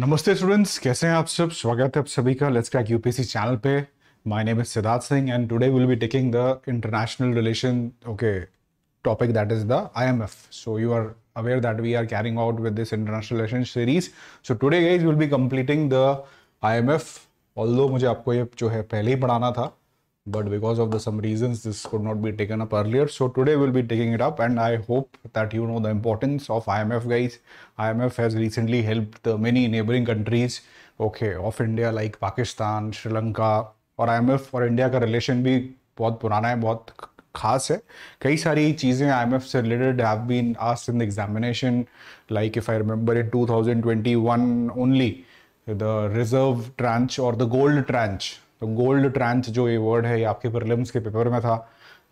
नमस्ते स्टूडेंट्स कैसे हैं आप सब स्वागत है आप सभी का लेट्स क्रैक यूपीएससी चैनल पे my name is Siddharth Singh and today will be taking the international relation okay topic that is the IMF so you are aware that we are carrying out with this international relation series so today guys will be completing the I मुझे आपको ये जो है पहले ही पढ़ाना था but because of the some reasons this could not be taken up earlier so today we'll be taking it up and i hope that you know the importance of imf guys imf has recently helped the many neighboring countries okay of india like pakistan sri lanka Or IMF for india का relation भी बहुत पुराना है बहुत खास है कई सारी चीज़ें आईएमएफ से related have been asked in the examination like if I remember in 2021 only the reserve tranche और द गोल्ड ट्रांच तो गोल्ड ट्रांच जो ये वर्ड है ये आपके प्रिलिम्स के पेपर में था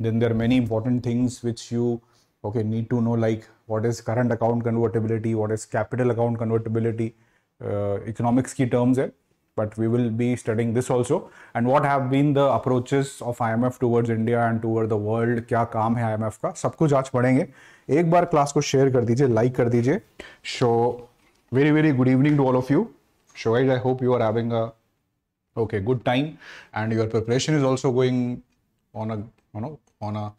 then there many important things which you okay need to know like what is current account convertibility what is capital account convertibility economics की टर्म्स है but we will be studying this also and what have been the approaches of I M F towards India and toward the world क्या काम है आई M F का सब कुछ आज पढ़ेंगे एक बार क्लास को शेयर कर दीजिए लाइक कर दीजिए so very very good evening to all of you so I I hope you are having a okay good time and your preparation is also going on a you know on a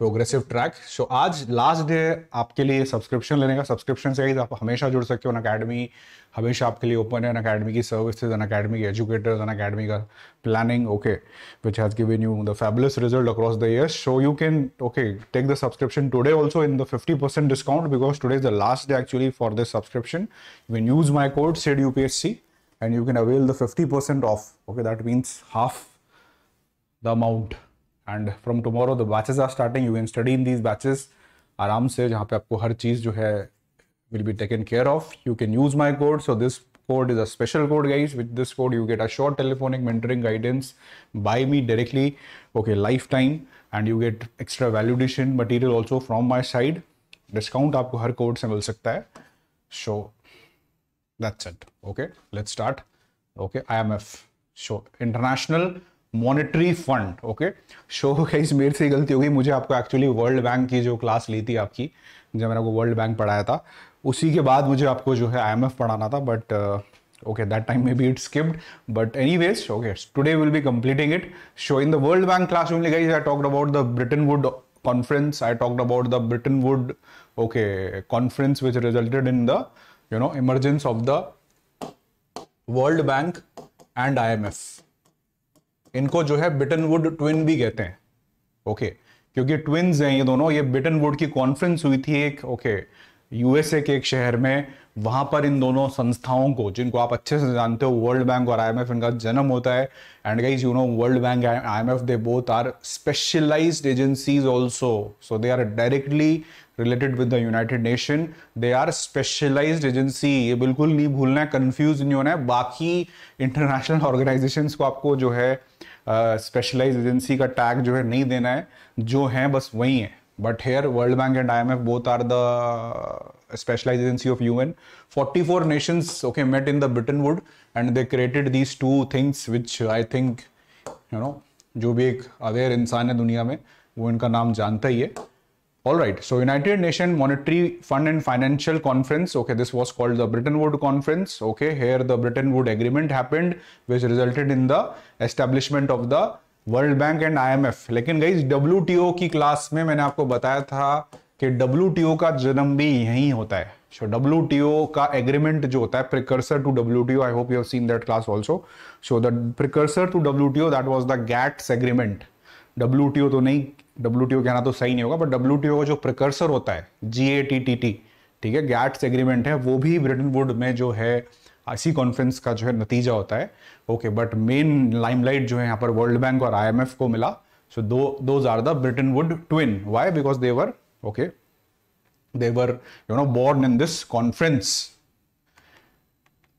progressive track so आज last day आपके लिए subscription लेने का subscription से आप हमेशा जुड़ सकते हो अन अकेडमी हमेशा आपके लिए ओपन है अन अकेडमी की सर्विसेज अन अकेडमी के एजुकेटर्स अन अकेडमी का planning okay which has given you the fabulous result across the year so you can okay take the subscription today also in the fifty percent discount because today is the last day actually for this subscription you can use my code SID U P S C and you can avail the 50% off. Okay, that means half the amount. And from tomorrow, the batches are starting. You can study in these batches. Aram se, jahan pe aapko har cheez jo hai, will be taken care of. You can use my code. So this code is a special code, guys. With this code, you get a short telephonic mentoring guidance by me directly. Okay, lifetime. And you get extra validation material also from my side. Discount aapko har code se mil sakta hai. So that's it okay let's start okay imf show international monetary fund okay so guys मेरे से गलती हो गई मुझे आपको actually world Bank की जो class ली थी आपकी जब मैंने आपको वर्ल्ड बैंक पढ़ाया था उसी के बाद मुझे आपको जो है आईएमएफ पढ़ाना था but okay that time maybe it skipped but anyways okay today we'll be completing it so in the world bank class only guys i talked about the britain wood conference i talked about the britain wood okay conference which resulted in the you know emergence of the World Bank and IMF इनको जो है बिटन would twin भी कहते हैं okay okay. क्योंकि twins हैं ये दोनों ये बिटन वुड की कॉन्फ्रेंस हुई थी एक ओके okay, यूएसए के एक शहर में वहां पर इन दोनों संस्थाओं को जिनको आप अच्छे से जानते हो वर्ल्ड बैंक और आईएमएफ इनका जन्म होता है and guys you know World Bank and IMF they both are specialized agencies also so they are directly related with the United Nation they are specialize agency ये बिल्कुल नहीं भूलना है कन्फ्यूज नहीं होना है बाकी इंटरनेशनल ऑर्गेनाइजेशन को आपको जो है स्पेशलाइज uh, एजेंसी का टैग जो है नहीं देना है जो हैं बस वही हैं but here World Bank and I M F both are the specialize agency of U N forty four nations okay met in the Bretton Wood and they created these two things which I think you know जो भी एक aware इंसान है दुनिया में वो इनका नाम जानता ही है All right, so United Nations Monetary Fund and Financial Conference, okay, this was called the Bretton Woods Conference, okay, here the Bretton Woods Agreement happened, which resulted in the establishment of the World Bank and IMF. Lekin guys, WTO ki class mein maine aapko bataya tha ke WTO ka janam bhi yahi So WTO ka agreement jo hota precursor to WTO, I hope you have seen that class also. So the precursor to WTO, that was the GATT's agreement, W T O तो नहीं W कहना तो सही नहीं होगा but W का जो precursor होता है G A T T T ठीक है गैट्स एग्रीमेंट है वो भी ब्रिटेन वुड में जो है इसी कॉन्फ्रेंस का जो है नतीजा होता है ओके बट मेन लाइमलाइट जो है यहाँ पर वर्ल्ड बैंक और एफ को मिला सो दो दो are the Bretton Wood twin why because they were okay they were you know born in this conference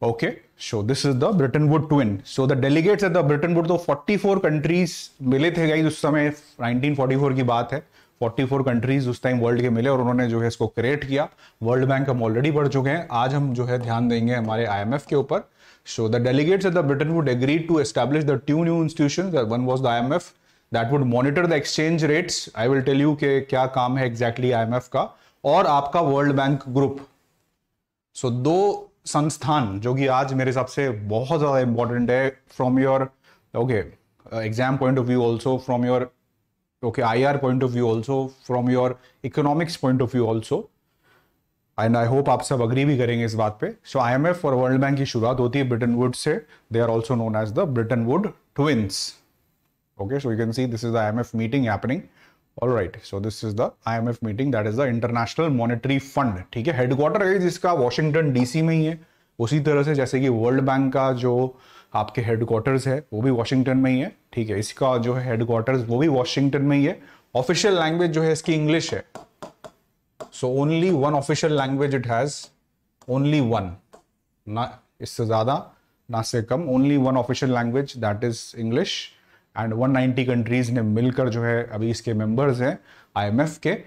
okay so this is the Bretton Wood twin so the delegates at the Bretton Wood तो 44 countries मिले थे guys उस समय 1944 की बात है 44 countries उस time world के मिले और उन्होंने जो है इसको क्रिएट किया वर्ल्ड बैंक हम ऑलरेडी बढ़ चुके हैं आज हम जो है ध्यान देंगे हमारे आईएमएफ के ऊपर so the delegates at the Bretton Wood agree to establish the two new institution one was the IMF that would monitor the exchange rates I will tell you के क्या काम है एग्जैक्टली exactly आईएमएफ का और आपका world bank group so दो संस्थान जो कि आज मेरे हिसाब से बहुत ज़्यादा इंपॉर्टेंट है from your okay exam point of view also from your okay I R point of view also from your economics point of view also and I hope आप सब अग्री भी करेंगे इस बात पे सो आई एम एफ और World Bank की शुरुआत होती है ब्रिटन वुड से they are also known as the Bretton Wood twins okay so you can see this is the I M F meeting happening All right, so this is the IMF meeting, that is the International Monetary Fund. ठीक है headquarter है जिसका Washington DC में ही है उसी तरह से जैसे कि वर्ल्ड बैंक का जो आपके हेडक्वार्टर्स है वो भी वाशिंगटन में ही है ठीक है इसका जो है हेडक्वार्टर्स वो भी वाशिंगटन में ही है ऑफिशियल लैंग्वेज जो है इसकी इंग्लिश है so only one official language it has only one ना इससे ज्यादा ना से कम only one official language that is English and one ninety countries ने मिलकर जो है अभी इसके मेम्बर्स हैं आई एम एफ के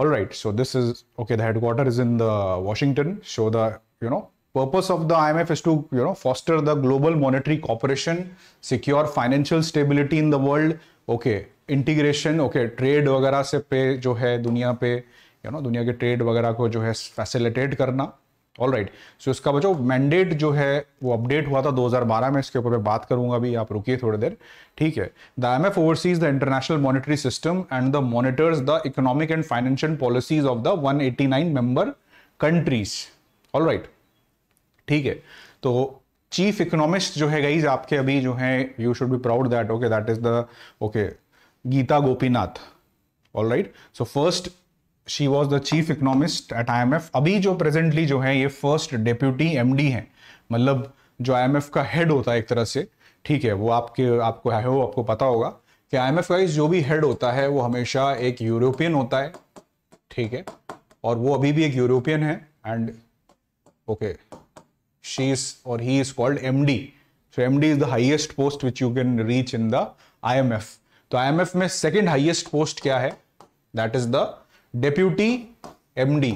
all right so this is okay the headquarter is in the Washington so the you know purpose of the I M F is to you know foster the global monetary cooperation secure financial stability in the world okay integration okay trade वगैरह से पे जो है दुनिया पे you you know know, दुनिया के trade वगैरह को जो है फैसिलिटेट करना ऑल राइट सो इसका बच्चों मैंडेट जो है वो अपडेट हुआ था 2012 में इसके ऊपर मैं बात करूंगा अभी आप रुकिए थोड़ी देर ठीक है the M F oversees the international monetary system and the monitors the economic and financial policies of the 189 member countries all right ठीक है तो चीफ इकोनॉमिस्ट जो है गाइज आपके अभी जो है you should be proud that okay that is the okay Gita Gopinath all right so first she was the chief economist at I M F अभी जो प्रेजेंटली जो है ये फर्स्ट डेप्यूटी एम डी है मतलब जो आई एम एफ का head होता है एक तरह से ठीक है वो आपके आपको है वो आपको पता होगा कि आई एम एफ का जो भी हेड होता है वो हमेशा एक यूरोपियन होता है ठीक है और वो अभी भी एक यूरोपियन है एंड ओके शी इज और he is called M D so M D is the highest post which you can reach in the I M F तो आई एम एफ में सेकेंड हाइएस्ट पोस्ट क्या है that is the deputy MD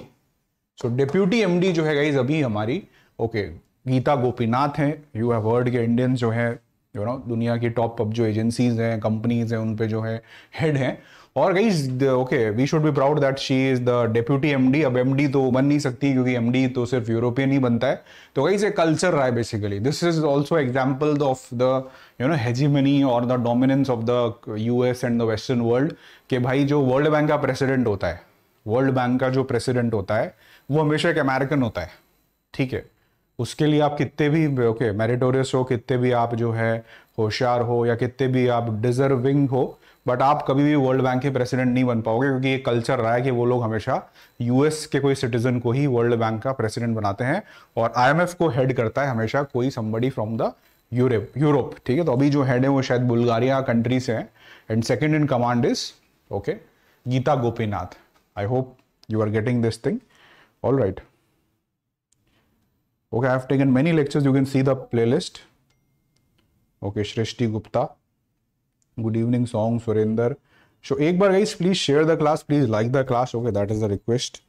so deputy MD जो है guys अभी हमारी okay okay, Gita Gopinath हैं you have heard के इंडियन जो है यू नो दुनिया की टॉप अप जो एजेंसीज हैं कंपनीज हैं उन पे जो है हेड हैं और guys okay we should be proud that she is the deputy MD अब एमडी तो बन नहीं सकती क्योंकि एमडी तो सिर्फ यूरोपियन ही बनता है तो गाइज ए कल्चर रहा है basically this is also example of the you know hegemony और the dominance of the US and the western world के भाई जो वर्ल्ड बैंक का प्रेसिडेंट होता है वर्ल्ड बैंक का जो प्रेसिडेंट होता है वो हमेशा एक अमेरिकन होता है ठीक है उसके लिए आप कितने भी ओके okay, मेरिटोरियस हो कितने भी आप जो है होशियार हो या कितने भी आप डिजर्विंग हो बट आप कभी भी वर्ल्ड बैंक के प्रेसिडेंट नहीं बन पाओगे क्योंकि ये कल्चर रहा है कि वो लोग हमेशा यूएस के कोई सिटीजन को ही वर्ल्ड बैंक का प्रेसिडेंट बनाते हैं और आईएमएफ को हेड करता है हमेशा कोई somebody from the Europe Europe ठीक है तो अभी जो हेड है वो शायद बुल्गारिया कंट्री से हैं and second in command is okay Gita Gopinath I hope you are getting this thing. All right. Okay, I have taken many lectures. You can see the playlist. Okay, Shrishti Gupta. Good evening, song Surinder. So, ek bar guys, please share the class. Please like the class. Okay, that is the request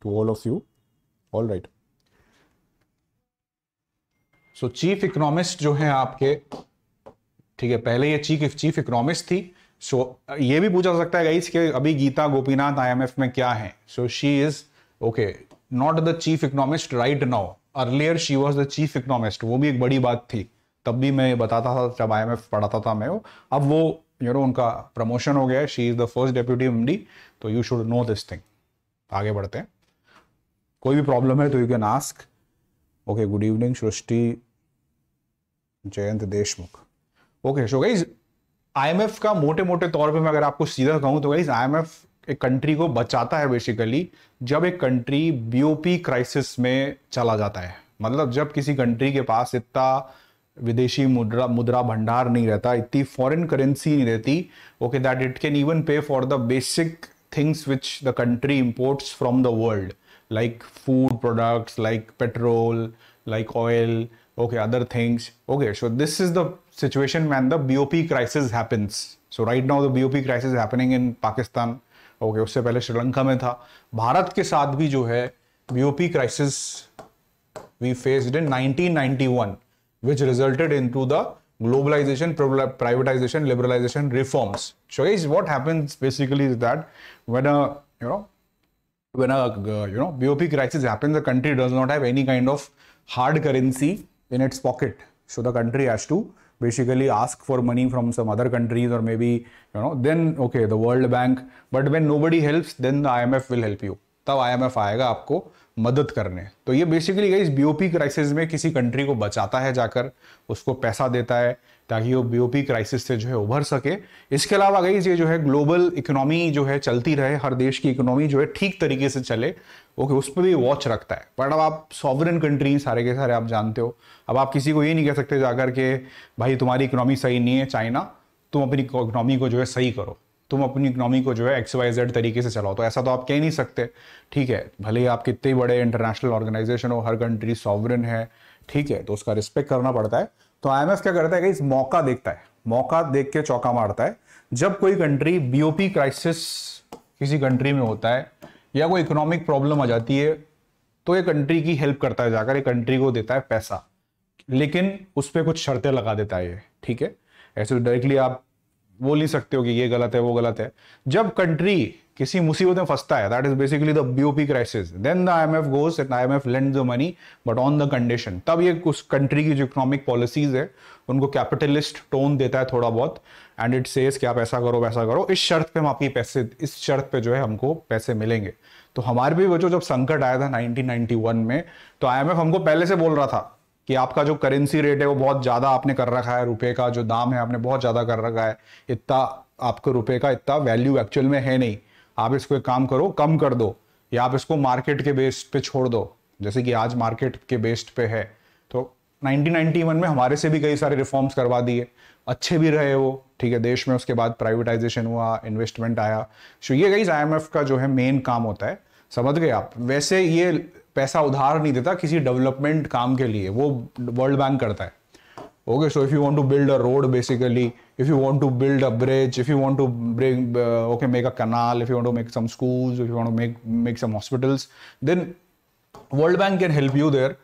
to all of you. All right. So chief economist जो हैं आपके ठीक है पहले ये chief chief economist थी सो ये भी पूछा सकता है गाइस कि अभी गीता गोपीनाथ आईएमएफ में क्या है so she is okay not the chief economist right now earlier she was the chief economist वो भी एक बड़ी बात थी तब भी मैं बताता था जब आई पढ़ाता था मैं अब वो यू you नो know, उनका प्रमोशन हो गया she is the first deputy M तो you should know this thing आगे बढ़ते हैं कोई भी प्रॉब्लम है तो you can ask okay good evening Srishti Jayant Deshmukh okay so guys IMF का मोटे मोटे तौर पे मैं अगर आपको सीधा कहूं तो गाइज आईएमएफ एक कंट्री को बचाता है बेसिकली जब एक कंट्री बीओपी क्राइसिस में चला जाता है मतलब जब किसी कंट्री के पास इतना विदेशी मुद्रा मुद्रा भंडार नहीं रहता इतनी फॉरेन करेंसी नहीं रहती okay that it can even pay for the basic things which the country imports from the world like food products like petrol like oil okay other things okay so this is the situation when the BOP crisis happens. So right now the BOP crisis is happening in Pakistan. okay, उससे पहले श्रीलंका में था भारत के साथ भी जो है BOP crisis. We faced in 1991 which resulted into the globalization privatization liberalization reforms so guys what happens basically is that when a you know when a you know bop crisis happens the country does not have any kind of hard currency in its pocket so the country has to basically ask for money from some other countries or maybe you know then okay the world bank but when nobody helps then the imf will help you तब I M F आएगा आपको मदद करने तो ये basically गई BOP crisis में किसी कंट्री को बचाता है जाकर उसको पैसा देता है ताकि वो बीओपी क्राइसिस से जो है उभर सके इसके अलावा गई ये जो है ग्लोबल इकोनॉमी जो है चलती रहे हर देश की इकोनॉमी जो है ठीक तरीके से चले ओके उस पर भी वॉच रखता है पर अब आप सॉवरन कंट्री सारे के सारे आप जानते हो अब आप किसी को ये नहीं कह सकते जाकर के भाई तुम्हारी इकोनॉमी सही नहीं है चाइना तुम अपनी इकोनॉमी को जो है सही करो तुम अपनी इकनॉमी को जो है एक्स वाई जेड तरीके से चलाओ तो ऐसा तो आप कह नहीं सकते ठीक है भले ही आप कितने बड़े इंटरनेशनल ऑर्गेनाइजेशन हो हर कंट्री सॉवरन है ठीक है तो उसका रिस्पेक्ट करना पड़ता है तो आई क्या करता है कि इस मौका देखता है मौका देख के चौका मारता है जब कोई कंट्री बीओपी क्राइसिस किसी कंट्री में होता है या कोई इकोनॉमिक प्रॉब्लम आ जाती है तो ये कंट्री की हेल्प करता है जाकर ये कंट्री को देता है पैसा लेकिन उस पर कुछ शर्तें लगा देता है ये ठीक है ऐसे डायरेक्टली तो आप बोल नहीं सकते हो कि ये गलत है वो गलत है जब कंट्री किसी मुसीबत में फंसता है that is basically the BOP crisis then the IMF goes and IMF lend the money but on the condition तब ये उस कंट्री की जो इकोनॉमिक पॉलिसीज है उनको कैपिटलिस्ट टोन देता है थोड़ा बहुत एंड इट सेज कि आप ऐसा करो वैसा करो इस शर्त पे हम आपकी पैसे इस शर्त पे जो है हमको पैसे मिलेंगे तो हमारे भी जो जब संकट आया था 1991 में तो आईएमएफ हमको पहले से बोल रहा था कि आपका जो करेंसी रेट है वो बहुत ज़्यादा आपने कर रखा है रुपए का जो दाम है आपने बहुत ज़्यादा कर रखा है इतना आपको रुपए का इतना वैल्यू एक्चुअल में है नहीं आप इसको एक काम करो कम कर दो या आप इसको मार्केट के बेस पे छोड़ दो जैसे कि आज मार्केट के बेस्ड पे है तो 1991 में हमारे से भी कई सारे रिफॉर्म्स करवा दिए अच्छे भी रहे वो ठीक है देश में उसके बाद प्राइवेटाइजेशन हुआ इन्वेस्टमेंट आया सो ये गई आई का जो है मेन काम होता है समझ गए आप वैसे ये पैसा उधार नहीं देता किसी डेवलपमेंट काम के लिए वो वर्ल्ड बैंक करता है okay so if you want to build a road basically if you want to build a bridge if you want to bring okay make a canal if you want to make some schools if you want to make make some hospitals then world bank can help you there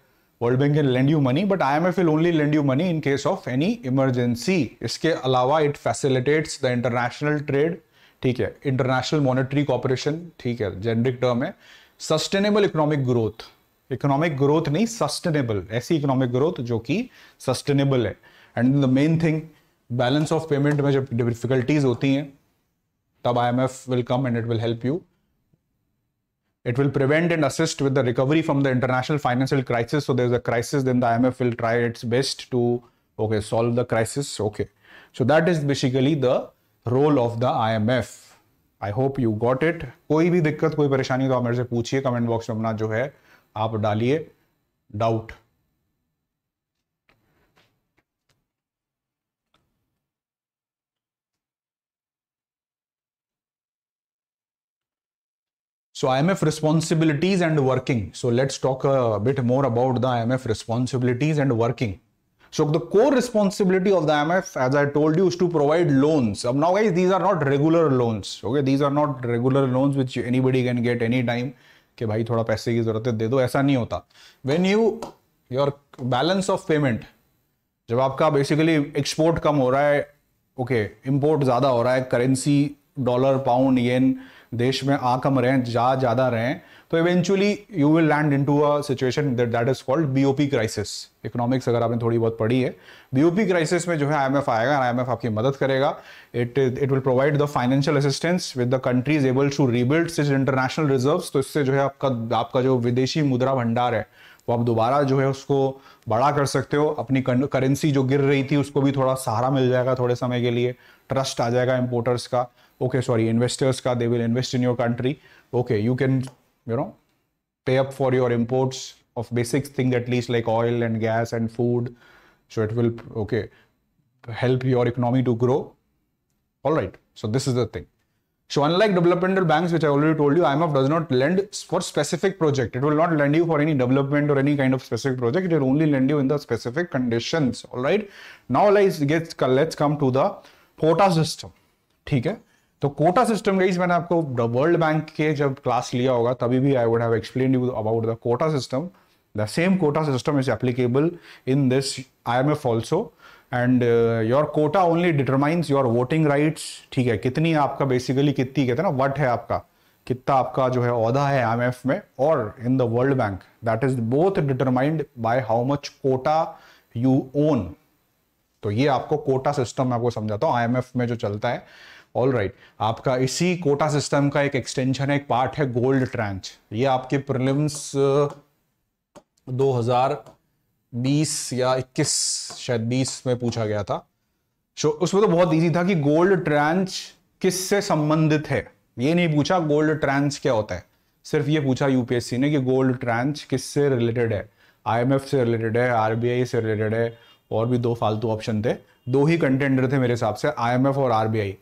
world bank can lend you money but I M F will only lend you money in case of any emergency इसके अलावा it facilitates the international trade ठीक है international monetary cooperation ठीक है generic term है sustainable economic growth economic growth नहीं sustainable ऐसी economic growth जो कि सस्टेनेबल है and the main thing balance of payment में जब डिफिकल्टीज होती हैं तब I M F will come and it will help you it will prevent and assist with the recovery from the international financial crisis so there is a crisis then the I M F will try its best to okay solve the crisis okay so that is basically the role of the I M F I hope you got it कोई भी दिक्कत कोई परेशानी तो आप मेरे से पूछिए कमेंट बॉक्स में अपना जो है आप डालिए doubt So IMF responsibilities and working. So let's talk a bit more about the IMF responsibilities and working. So the core responsibility of the IMF, as I told you, is to provide loans. Now guys, these are not regular loans. Okay, these are not regular loans which anybody can get any time कि भाई थोड़ा पैसे की जरूरत है दे दो ऐसा नहीं होता when you your balance of payment जब आपका basically export कम हो रहा है ओके okay, इम्पोर्ट ज़्यादा हो रहा है करेंसी डॉलर पाउंड येन देश में आ कम रहें जा ज़्यादा रहें तो eventually you will land into a situation that that is called BOP crisis economics अगर आपने थोड़ी बहुत पढ़ी है बीओपी क्राइसिस में जो है आईएमएफ आएगा आईएमएफ आपकी मदद करेगा it it will provide the financial assistance with the countries able to rebuild is international reserve तो इससे जो है आपका आपका जो विदेशी मुद्रा भंडार है वो आप दोबारा जो है उसको बड़ा कर सकते हो अपनी करेंसी जो गिर रही थी उसको भी थोड़ा सहारा मिल जाएगा थोड़े समय के लिए ट्रस्ट आ जाएगा इम्पोर्टर्स का ओके सॉरी इन्वेस्टर्स का they will invest in your country okay you can you know, pay up for your imports of basic things at least like oil and gas and food. So it will, okay, help your economy to grow. All right. So this is the thing. So unlike developmental banks, which I already told you, IMF does not lend for specific project. It will not lend you for any development or any kind of specific project. It will only lend you in the specific conditions. All right. Now let's get let's come to the quota system. ठीक है तो quota system guys मैंने आपको world bank के जब class लिया होगा तभी भी I would have explain you about the quota system same quota system is applicable in this I M F also and your quota only determines your voting rights ठीक है कितनी आपका बेसिकली कितनी कहते हैं ना वट है आपका कितना आपका जो है अहदा है एफ में और in the world bank that is both determined by how much quota you own तो ये आपको कोटा सिस्टम मैं आपको समझाता हूँ एफ में जो चलता है ऑल राइट right. आपका इसी कोटा सिस्टम का एक एक्सटेंशन है एक पार्ट है गोल्ड ट्रांच ये आपके प्रिलिम्स uh, 2020 या 21 शायद 20 में पूछा गया था सो उसमें तो बहुत इजी था कि गोल्ड ट्रांच से संबंधित है ये नहीं पूछा गोल्ड ट्रांच क्या होता है सिर्फ ये पूछा यूपीएससी ने कि गोल्ड ट्रांच से रिलेटेड है आईएमएफ से रिलेटेड है आरबीआई से रिलेटेड है और भी दो फालतू ऑप्शन थे दो ही कंटेंडर थे मेरे हिसाब से आईएमएफ और RBI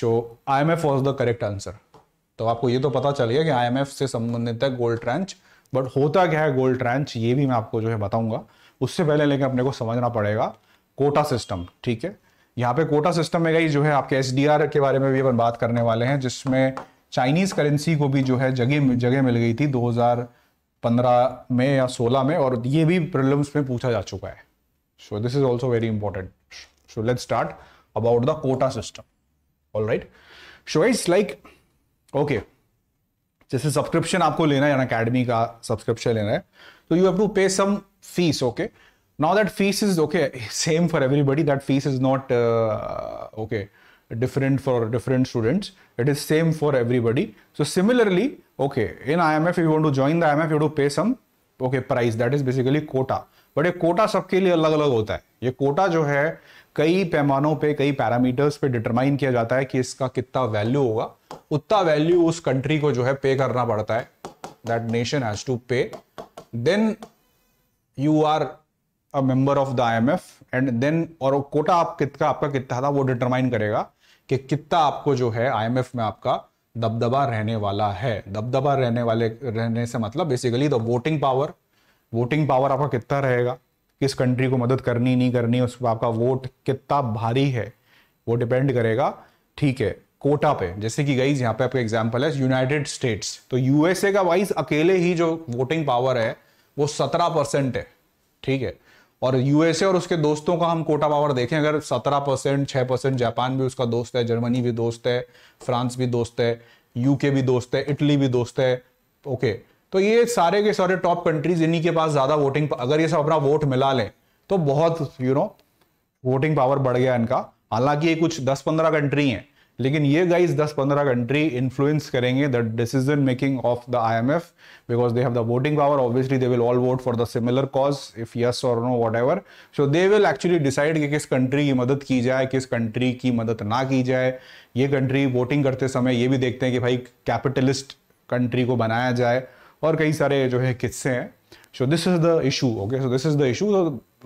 so I M F was the correct answer तो आपको ये तो पता चल गया कि आई एम एफ से संबंधित है गोल्ड ट्रांच बट होता क्या है गोल्ड ट्रांच ये भी मैं आपको जो है बताऊंगा उससे पहले लेकिन अपने को समझना पड़ेगा कोटा सिस्टम ठीक है यहाँ पे कोटा सिस्टम में गई जो है आपके एस के बारे में भी अपन बात करने वाले हैं जिसमें चाइनीज करेंसी को भी जो है जगह जगह मिल गई थी 2015 में या 16 में और ये भी प्रॉब्लम्स में पूछा जा चुका है so this is also very important so let start about the quota system all right so it's like okay जैसे सब्सक्रिप्शन आपको लेना है अकेडमी का सब्सक्रिप्शन लेना है तो you have to pay some fees okay now that fees is okay same for everybody that fees is not okay different for different students it is same for everybody so similarly okay in I M F you want to join the I M F you to pay some okay price that is basically quota but ये quota सबके लिए अलग अलग होता है ये कोटा जो है कई पैमानों पे कई पैरामीटर्स पे डिटरमाइन किया जाता है कि इसका कितना वैल्यू होगा उतना वैल्यू उस कंट्री को जो है पे करना पड़ता है that nation has to pay then you are a member of the IMF and then और कोटा आप कितना आपका कितना था वो डिटरमाइन करेगा कि कितना आपको जो है आईएमएफ में आपका दबदबा रहने वाला है दबदबा रहने वाले रहने से मतलब basically the voting power voting power आपका कितना रहेगा किस कंट्री को मदद करनी नहीं करनी उस पर आपका वोट कितना भारी है वो डिपेंड करेगा ठीक है कोटा पे जैसे कि गई यहाँ पे आपका एग्जाम्पल है यूनाइटेड स्टेट्स तो यूएसए का वाइज अकेले ही जो वोटिंग पावर है वो सत्रह परसेंट है ठीक है और यूएसए और उसके दोस्तों का हम कोटा पावर देखें अगर सत्रह परसेंट छः परसेंट जापान भी उसका दोस्त है जर्मनी भी दोस्त है फ्रांस भी दोस्त है यूके भी दोस्त है इटली भी दोस्त है ओके okay. तो ये सारे के सारे टॉप कंट्रीज इन्हीं के पास ज्यादा वोटिंग अगर ये सब अपना वोट मिला लें तो बहुत यू नो वोटिंग पावर बढ़ गया इनका हालांकि ये कुछ 10-15 कंट्री हैं लेकिन ये गाइज 10-15 कंट्री इन्फ्लुएंस करेंगे the decision making of the IMF because they have the voting power obviously they will all vote for the similar cause if yes और no what so they will actually decide कि किस country की मदद की जाए किस country की मदद ना की जाए ये कंट्री वोटिंग करते समय ये भी देखते हैं कि भाई कैपिटलिस्ट कंट्री को बनाया जाए और कई सारे जो है किस्से हैं so this is the issue okay so this is the issue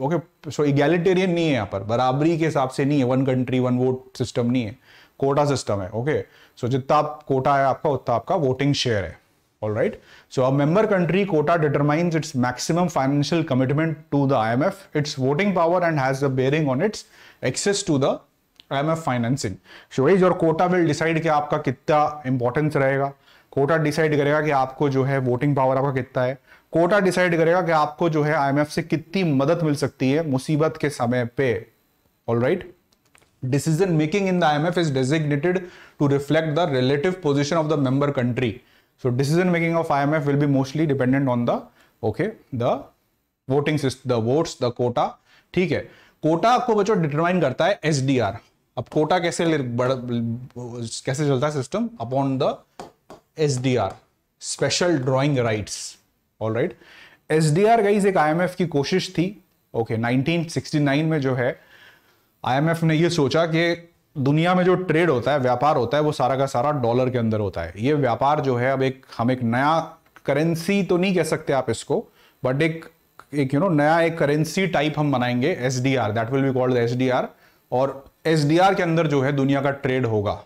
okay so egalitarian नहीं है यहाँ पर बराबरी के हिसाब से नहीं है one country one vote system नहीं है कोटा सिस्टम है ओके सो जितना आप कोटा है आपका उतना आपका वोटिंग शेयर है all right so a member country quota determines its maximum financial commitment to the IMF its voting power and has a bearing on its access to the I M F financing so is your quota will decide कि आपका कितना importance रहेगा Kota decide करेगा कि आपको जो है voting power आपका कितना है कोटा डिसाइड करेगा कि आपको जो है आईएमएफ से कितनी मदद मिल सकती है मुसीबत के समय पे all right decision making in the IMF is designated to reflect the relative position of the member country so decision making of IMF will be mostly dependent on the okay the voting system the votes the quota ठीक है कोटा आपको बच्चों determine करता है SDR अब कोटा कैसे बढ़, कैसे चलता है system upon the SDR, Special Drawing Rights, all right. SDR guys एक IMF की कोशिश थी ओके okay, 1969 में जो है IMF ने ये सोचा कि दुनिया में जो ट्रेड होता है व्यापार होता है वो सारा का सारा डॉलर के अंदर होता है ये व्यापार जो है अब एक हम एक नया करेंसी तो नहीं कह सकते आप इसको बट एक एक यू you नो know, नया एक करेंसी टाइप हम बनाएंगे S D R that will be called S D R और एस डी आर के अंदर जो है दुनिया का ट्रेड होगा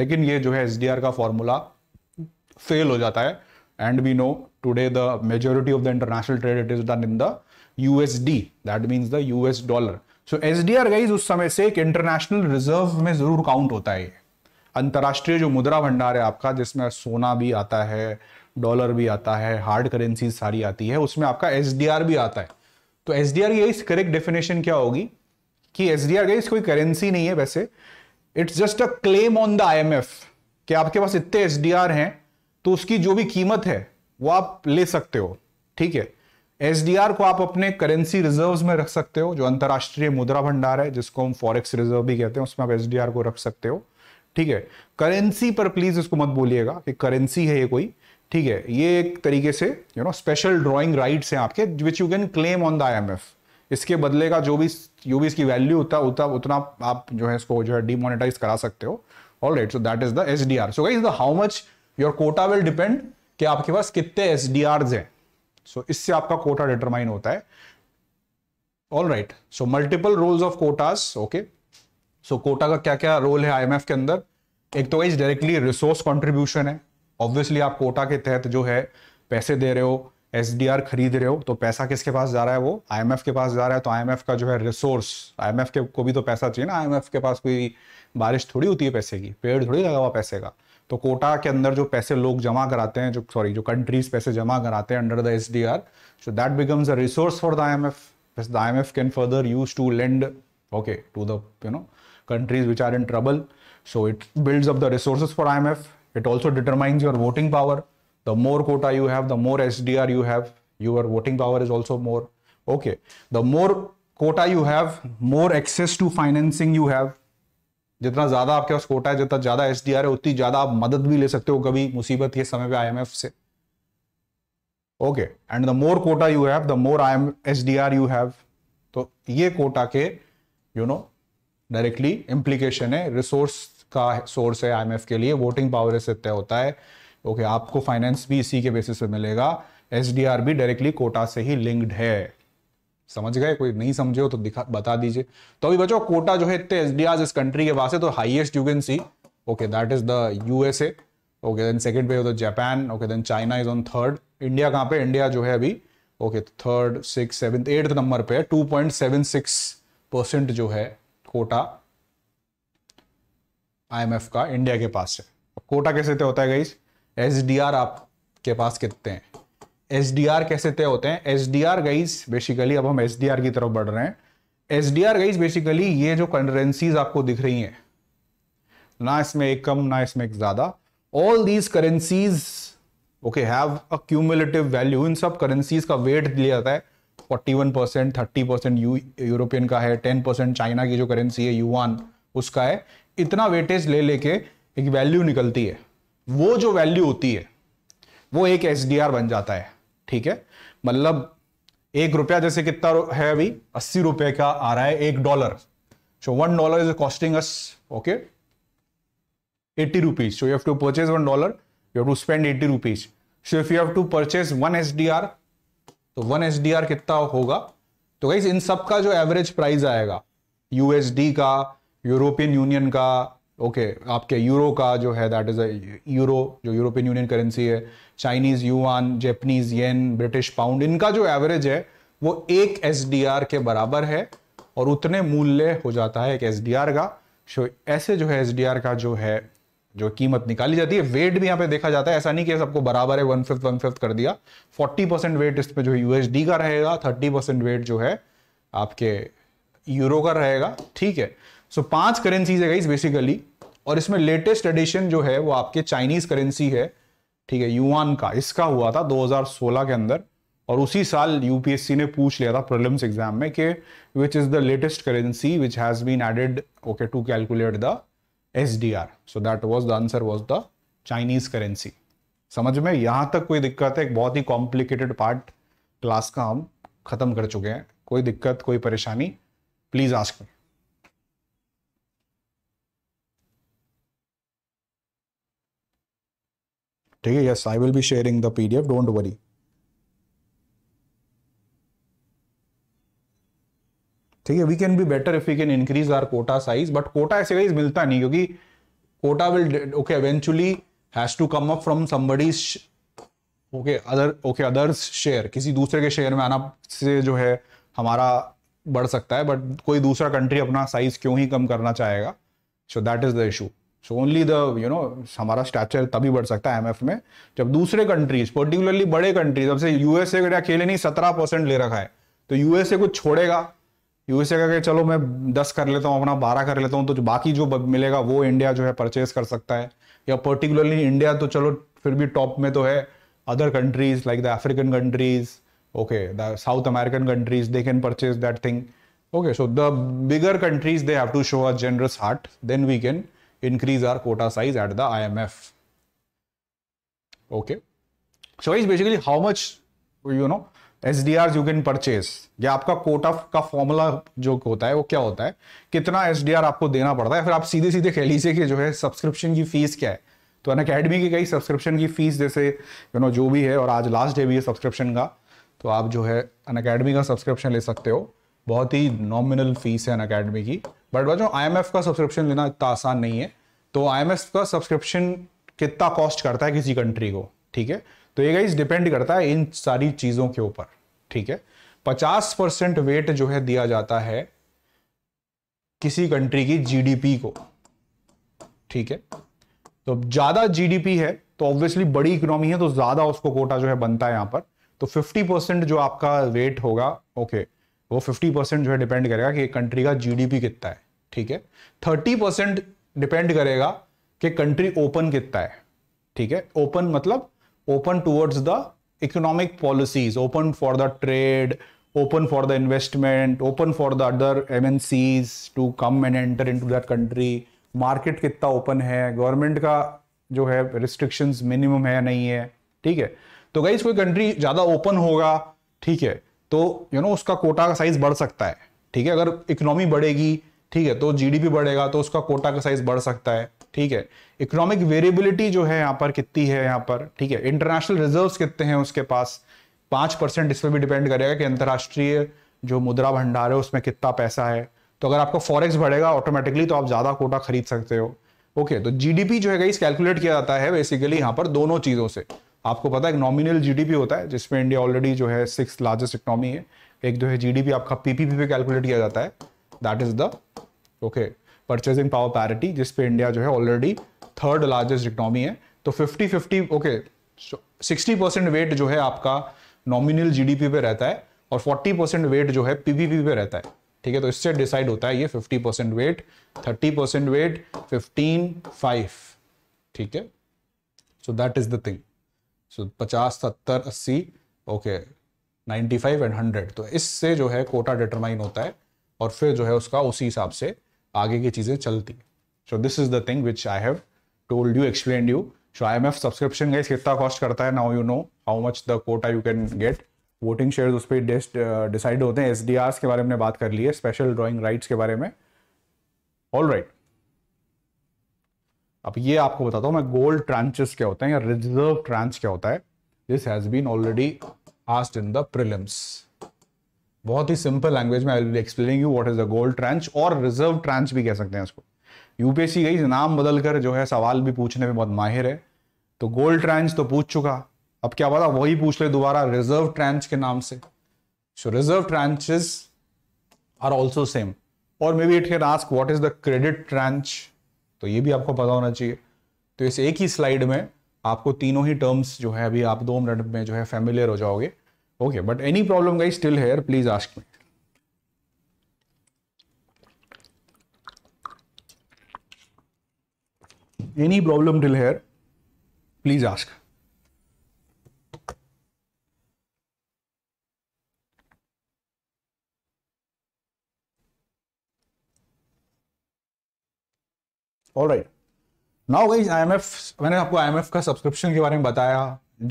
लेकिन ये जो है एस डी आर का फॉर्मूला फेल हो जाता है and we the today the majority of the international trade it in done in the USD that means dollar so S D R guys उस समय से एक इंटरनेशनल रिजर्व में जरूर काउंट होता है अंतर्राष्ट्रीय जो मुद्रा भंडार है आपका जिसमें सोना भी आता है डॉलर भी आता है हार्ड करेंसी सारी आती है उसमें आपका एस डी आर भी आता है तो एस डी आर ये करेक्ट डेफिनेशन क्या होगी कि एस डी आर गाइज कोई करेंसी नहीं है वैसे it's just a claim on the I M F कि आपके पास इतने एस डी आर हैं तो उसकी जो भी कीमत है वो आप ले सकते हो ठीक है एस को आप अपने करेंसी रिजर्व्स में रख सकते हो जो अंतर्राष्ट्रीय मुद्रा भंडार है जिसको हम फॉरेक्स रिजर्व भी कहते हैं उसमें आप एस को रख सकते हो ठीक है करेंसी पर प्लीज इसको मत बोलिएगा कि करेंसी है ये कोई ठीक है ये एक तरीके से you know special drawing rights हैं आपके which you can claim on the I इसके बदले का जो भी जो भी इसकी वैल्यू होता है उतना आप जो है इसको जो है डिमोनेटाइज करा सकते हो all right so that is the S D R so guys the how much your quota will depend कि आपके पास कितने एस डी आर्स हैं सो इससे आपका कोटा डिटरमाइन होता है all right so multiple roles of quotas okay so quota का क्या क्या रोल है आईएमएफ के अंदर एक तो वाइज डायरेक्टली रिसोर्स कॉन्ट्रीब्यूशन है ऑब्वियसली आप कोटा के तहत जो है पैसे दे रहे हो एस खरीद रहे हो तो पैसा किसके पास जा रहा है वो आई के पास जा रहा है तो आई का जो है रिसोर्स आई के को भी तो पैसा चाहिए ना आई के पास कोई बारिश थोड़ी होती है पैसे की पेड़ थोड़ी लगा हुआ पैसे का तो कोटा के अंदर जो पैसे लोग जमा कराते हैं जो सॉरी जो कंट्रीज पैसे जमा कराते हैं under the S D R so that becomes a resource for the I M F the I M F can further use to lend okay to the you know countries which are in trouble so it builds up the resource for I M F it also determines your voting power the more quota you have the more S D R you have your voting power is also more okay the more quota you have more access to financing you have जितना ज्यादा आपके पास कोटा है जितना ज्यादा S है उतनी ज्यादा आप मदद भी ले सकते हो कभी मुसीबत के समय पे आईएमएफ से okay and the more quota you have the more I M S D R you have तो ये कोटा के यू नो डायरेक्टली इम्प्लीकेशन है रिसोर्स का सोर्स है आईएमएफ के लिए वोटिंग पावर से तय होता है ओके okay, आपको फाइनेंस भी इसी के बेसिस पे मिलेगा एसडीआर भी डायरेक्टली कोटा से ही लिंक्ड है समझ गए कोई नहीं समझे हो तो दिखा बता दीजिए तो अभी बचो कोटा जो है इतने एस डी आज इस कंट्री के पास है तो highest you can see okay that is the USA okay then second पे हो Japan okay then China is on third India कहाँ पे इंडिया जो है अभी okay third six seven eighth number पे two point seven six percent जो है कोटा आईएमएफ का इंडिया के पास है कोटा कैसे होता है गई गाइस एसडीआर आपके पास कितने हैं एस कैसे तय होते हैं एस डी गाइज बेसिकली अब हम एस की तरफ बढ़ रहे हैं एस डी गाइज बेसिकली ये जो करेंसीज आपको दिख रही हैं ना इसमें एक कम ना इसमें एक ज्यादा all these currencies okay have a cumulative value in सब करेंसीज का वेट लिया जाता है 41 परसेंट थर्टी परसेंट यूरोपियन का है 10 परसेंट चाइना की जो करेंसी है यूआन उसका है इतना वेटेज ले लेके एक वैल्यू निकलती है वो जो वैल्यू होती है वो एक एस बन जाता है ठीक है मतलब एक रुपया जैसे कितना है अभी अस्सी रुपए का आ रहा है एक dollar so one dollar is costing us okay eighty rupees so you to purchase one dollar you have to spend eighty rupees so if you have to purchase one S D R तो one S D R कितना होगा तो guys इन सब का जो average price आएगा USD का यूरोपियन यूनियन का ओके okay, आपके यूरो का जो है दैट इज़ अ यूरो जो यूरोपियन यूनियन करेंसी है Chinese yuan Japanese yen British pound इनका जो एवरेज है वो एक एस के बराबर है और उतने मूल्य हो जाता है एक एस का सो ऐसे जो है एस का जो है जो कीमत निकाली जाती है वेट भी यहाँ पे देखा जाता है ऐसा नहीं कि सबको बराबर है वन फिफ्थ वन फिफ्थ कर दिया फोर्टी परसेंट वेट इस जो है यूएसडी का रहेगा थर्टी परसेंट वेट जो है आपके यूरो का रहेगा ठीक है सो so, पांच करेंसीज है बेसिकली और इसमें लेटेस्ट एडिशन जो है वो आपके चाइनीज करेंसी है ठीक है युआन का इसका हुआ था 2016 के अंदर और उसी साल यूपीएससी ने पूछ लिया था प्रॉब्लम्स एग्जाम में कि which is the latest currency which has been added okay to calculate the S D R so that was the answer was the Chinese currency समझ में यहां तक कोई दिक्कत है एक बहुत ही कॉम्प्लिकेटेड पार्ट क्लास का हम खत्म कर चुके हैं कोई दिक्कत कोई परेशानी प्लीज़ आस्क मी ठीक है yes I will be sharing the PDF don't worry ठीक है we can be better if we can increase our quota size but quota ऐसे गाइज मिलता नहीं क्योंकि quota will okay eventually has to come up from somebody's okay other okay others share किसी दूसरे के share में आना से जो है हमारा बढ़ सकता है बट कोई दूसरा कंट्री अपना साइज क्यों ही कम करना चाहेगा so that is the issue so only the you know हमारा स्टैचर तभी बढ़ सकता है एमएफ में जब दूसरे कंट्रीज पर्टिकुलरली बड़े कंट्रीज अब से यूएसए का अकेले नहीं सत्रह परसेंट ले रखा है तो यूएसए कुछ छोड़ेगा यूएसए का चलो मैं दस कर लेता हूँ अपना बारह कर लेता हूँ तो जो बाकी जो मिलेगा वो इंडिया जो है परचेज कर सकता है या पर्टिकुलरली इंडिया तो चलो फिर भी टॉप में तो है other countries like the African countries okay the South American countries they can purchase that thing okay so the bigger countries they have to show a generous heart then we can increase our quota size at the IMF. Okay. Choice basically how much, you know, S D R you can purchase या आपका कोटा का formula जो होता है वो क्या होता है कितना एस डी आर आपको देना पड़ता है फिर आप सीधे सीधे कह लीजिए कि जो है सब्सक्रिप्शन की फीस क्या है तो अन अकेडमी की कई सब्सक्रिप्शन की फीस जैसे यू you नो know, जो भी है और आज लास्ट डे भी है सब्सक्रिप्शन का तो आप जो है अन अकेडमी का सब्सक्रिप्शन ले सकते हो बहुत ही नॉमिनल फीस है अन अकेडमी की बट बच्चों आईएमएफ का सब्सक्रिप्शन लेना इतना आसान नहीं है तो एफ का सब्सक्रिप्शन कितना कॉस्ट करता है किसी कंट्री को ठीक है तो ये गाइज डिपेंड करता है इन सारी चीज़ों के ऊपर ठीक है पचास परसेंट वेट जो है दिया जाता है किसी कंट्री की जीडीपी को ठीक है तो ज़्यादा जीडीपी है तो ऑब्वियसली बड़ी इकोनॉमी है तो ज़्यादा उसको कोटा जो है बनता है यहां पर तो 50 परसेंट जो आपका वेट होगा ओके okay, वो 50 परसेंट जो है डिपेंड करेगा कि कंट्री का जीडीपी कितना है ठीक है 30 परसेंट डिपेंड करेगा कि कंट्री ओपन कितना है ठीक है ओपन मतलब open towards the economic policies open for the trade open for the investment open for the other M to come and enter in that country market कितना open है government का जो है रिस्ट्रिक्शंस मिनिमम है या नहीं है ठीक है तो गई कोई कंट्री ज़्यादा ओपन होगा ठीक है तो यू you नो know, उसका कोटा का साइज बढ़ सकता है ठीक है अगर इकोनॉमी बढ़ेगी ठीक है तो जीडीपी बढ़ेगा तो उसका कोटा का साइज बढ़ सकता है ठीक है इकोनॉमिक वेरिएबिलिटी जो है यहाँ पर कितनी है यहाँ पर ठीक है इंटरनेशनल रिजर्व कितने हैं उसके पास पांच परसेंट इस पर भी डिपेंड करेगा कि अंतर्राष्ट्रीय जो मुद्रा भंडार है उसमें कितना पैसा है तो अगर आपका फॉरेक्स बढ़ेगा ऑटोमेटिकली तो आप ज्यादा कोटा खरीद सकते हो ओके तो जीडीपी जो है इस कैलकुलेट किया जाता है बेसिकली यहाँ पर दोनों चीजों से आपको पता है नॉमिनल जीडीपी होता है जिसमें इंडिया ऑलरेडी जो है सिक्स लार्जेस्ट इकोनॉमी है एक जो है जीडीपी आपका पीपीपी पे कैलकुलेट किया जाता है that is the okay purchasing power parity जिसपे इंडिया जो है ऑलरेडी थर्ड लार्जेस्ट इकोनॉमी है तो fifty fifty okay sixty percent weight जो है आपका नॉमिनल जीडीपी पे रहता है और फोर्टी परसेंट वेट जो है पीपीपी पे रहता है ठीक है तो इससे डिसाइड होता है ये fifty percent weight thirty percent weight fifteen five ठीक है so that is the thing so पचास सत्तर अस्सी okay ninety five and hundred तो इससे जो है कोटा डिटरमाइन होता है और फिर जो है उसका उसी हिसाब से आगे की चीज़ें चलती so this is the thing which I have told you explain you so I M F subscription guys कितना कॉस्ट करता है now you know how much the quota you can get voting share उस पर decide होते हैं S के बारे में बात कर ली है स्पेशल ड्रॉइंग राइट्स के बारे में ऑल राइट right. अब ये आपको बताता हूँ मैं गोल्ड ट्रांचेस क्या होते हैं या रिजर्व ट्रांच क्या होता है this has been already asked in the prelims बहुत ही सिंपल लैंग्वेज में I will explaining you what is the gold tranche और रिजर्व ट्रांच भी कह सकते हैं इसको यूपीएससी गई नाम बदलकर जो है सवाल भी पूछने में बहुत माहिर है तो गोल्ड ट्रांच तो पूछ चुका अब क्या पता वही पूछ ले दोबारा रिजर्व ट्रांच के नाम से so reserve tranches are also same और maybe it can ask what is the credit tranche तो ये भी आपको पता होना चाहिए तो इस एक ही स्लाइड में आपको तीनों ही टर्म्स जो है अभी आप दो मिनट में जो है फेमिलियर हो जाओगे okay but any problem guy still here please ask me any problem till here please ask all right now guys IMF मैंने आपको आईएमएफ का सब्सक्रिप्शन के बारे में बताया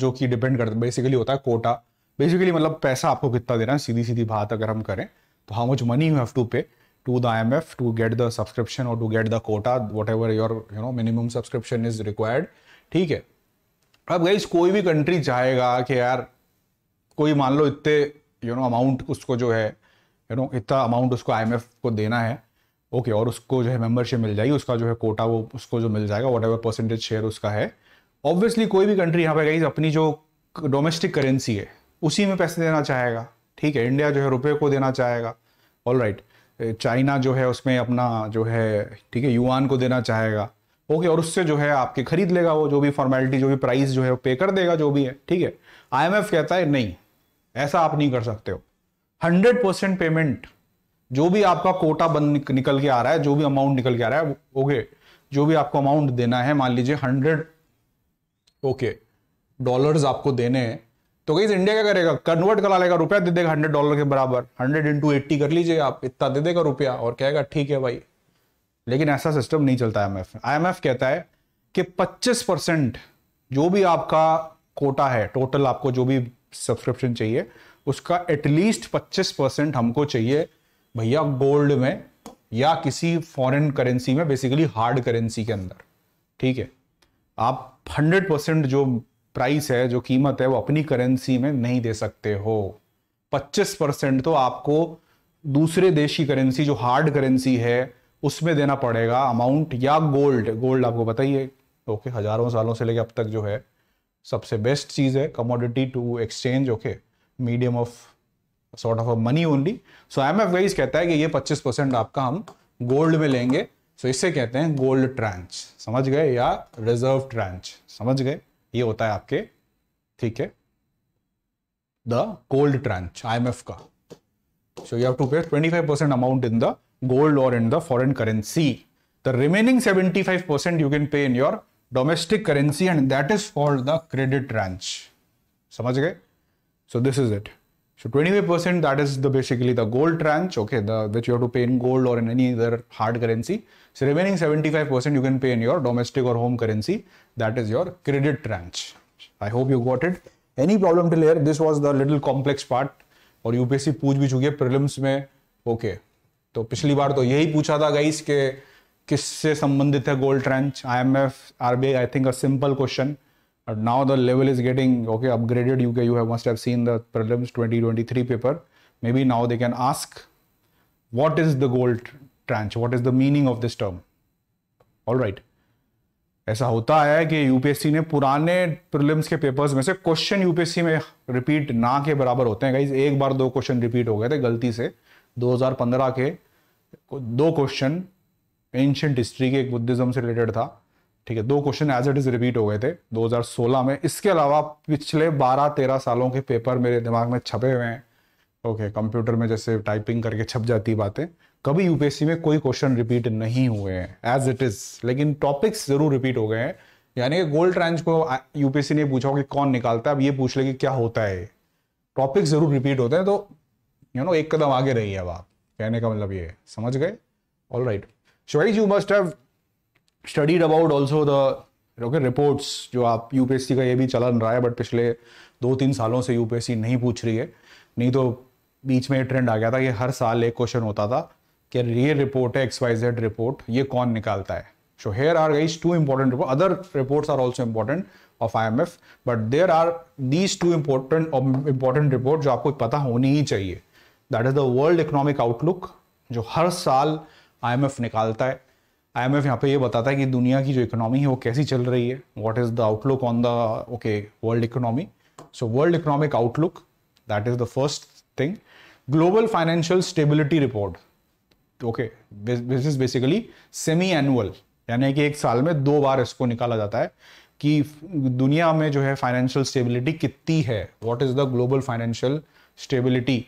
जो कि डिपेंड करता है बेसिकली होता है कोटा बेसिकली मतलब पैसा आपको कितना देना है सीधी सीधी बात अगर हम करें तो how much money you have to pay to the IMF to get the subscription और to get the quota whatever your you know minimum subscription is required ठीक है अब गाइज कोई भी कंट्री चाहेगा कि यार कोई मान लो इतने यू नो अमाउंट उसको जो है यू नो इतना अमाउंट उसको आईएमएफ को देना है ओके और उसको जो है मेंबरशिप मिल जाएगी उसका जो है कोटा वो उसको जो मिल जाएगा वट एवर परसेंटेज शेयर उसका है ऑब्वियसली कोई भी कंट्री यहाँ पे गई अपनी जो डोमेस्टिक करेंसी है उसी में पैसे देना चाहेगा ठीक है इंडिया जो है रुपये को देना चाहेगा ऑल राइट चाइना जो है उसमें अपना जो है ठीक है युआन को देना चाहेगा ओके okay, और उससे जो है आपके खरीद लेगा वो जो भी फॉर्मेलिटी जो भी प्राइस जो है वो पे कर देगा जो भी है ठीक है आईएमएफ कहता है नहीं ऐसा आप नहीं कर सकते हो हंड्रेड परसेंट पेमेंट जो भी आपका कोटा बन निकल के आ रहा है जो भी अमाउंट निकल के आ रहा है ओके जो भी आपको अमाउंट देना है मान लीजिए हंड्रेड ओके डॉलर्स आपको देने हैं तो कहीं इंडिया क्या करेगा कन्वर्ट करा लेगा रुपया दे देगा हंड्रेड डॉलर के बराबर हंड्रेड इंटू एट्टी कर लीजिए आप इतना दे देगा रुपया और कहेगा ठीक है भाई लेकिन ऐसा सिस्टम नहीं चलता आई एम एफ कहता है कि पच्चीस परसेंट जो भी आपका कोटा है टोटल आपको जो भी सब्सक्रिप्शन चाहिए उसका एटलीस्ट पच्चीस परसेंट हमको चाहिए भैया गोल्ड में या किसी फॉरेन करेंसी में बेसिकली हार्ड करेंसी के अंदर ठीक है आप हंड्रेड परसेंट जो प्राइस है जो कीमत है वो अपनी करेंसी में नहीं दे सकते हो पच्चीस परसेंट तो आपको दूसरे देश की करेंसी जो हार्ड करेंसी है उसमें देना पड़ेगा अमाउंट या गोल्ड गोल्ड आपको बताइए ओके हजारों सालों से लेकर अब तक जो है सबसे बेस्ट चीज़ है commodity to exchange okay medium of sort of a money only so M F guys कहता है कि ये 25 परसेंट आपका हम गोल्ड में लेंगे सो so, इससे कहते हैं गोल्ड ट्रांच समझ गए या रिजर्व ट्रांच समझ गए ये होता है आपके ठीक है द गोल्ड ट्रांच एफ का so you have to pay 25 percent amount in the gold और in the foreign currency the remaining 75 percent you can pay in your domestic currency and that is for the credit tranche समझ गए so this is it So 25% that is the basically the gold tranche, okay, the which you have to pay in gold or in any other hard currency. So remaining 75% you can pay in your domestic or home currency. That is your credit tranche. I hope you got it. Any problem till here? This was the little complex part. और UPSC पूछ भी चुकी है prelims में okay okay. तो पिछली बार तो यही पूछा था गाइस के किससे संबंधित है gold tranche IMF RBI I think a simple question and now the level is getting okay upgraded. You you have must have seen the prelims 2023 paper. Maybe now they can ask, what is the gold tranche? What is the meaning of this term? All right. ऐसा होता है कि UPSC ने पुराने prelims के papers में से question UPSC में रिपीट ना के बराबर होते हैं गाइज एक बार दो क्वेश्चन रिपीट हो गए थे गलती से 2015 के दो क्वेश्चन एंशंट हिस्ट्री के एक बुद्धिज्म से रिलेटेड था ठीक है दो question as it is repeat हो गए थे 2016 में इसके अलावा पिछले 12-13 सालों के पेपर मेरे दिमाग में छपे हुए हैं ओके okay, कंप्यूटर में जैसे टाइपिंग करके छप जाती बातें कभी यूपीएससी में कोई क्वेश्चन रिपीट नहीं हुए हैं एज इट इज लेकिन टॉपिक्स जरूर रिपीट हो गए हैं यानी कि गोल्ड ट्रांच को यूपीएससी ने पूछा कि कौन निकालता है अब ये पूछ ले कि क्या होता है टॉपिक जरूर रिपीट होते हैं तो यू you नो know, एक कदम आगे रही है अब आप कहने का मतलब ये समझ गए all right so you must have studied about also the okay reports जो आप यूपीएससी का ये भी चलन रहा है बट पिछले दो तीन सालों से यूपीएससी नहीं पूछ रही है नहीं तो बीच में ट्रेंड आ गया था कि हर साल एक क्वेश्चन होता था कि ये रिपोर्ट है एक्स वाई जेड रिपोर्ट ये कौन निकालता है so here are guys two important report other reports are also important of I M F but there are these two important important report जो आपको पता होनी ही चाहिए that is the world economic outlook जो हर साल आई एम एफ निकालता है एफ यहाँ पे ये बताता है कि दुनिया की जो इकोनॉमी है वो कैसी चल रही है what is the outlook on the okay world economy so world economic outlook that is the first thing global financial stability report okay this is basically semi annual यानी कि एक साल में दो बार इसको निकाला जाता है कि दुनिया में जो है फाइनेंशियल स्टेबिलिटी कितनी है what is the global financial stability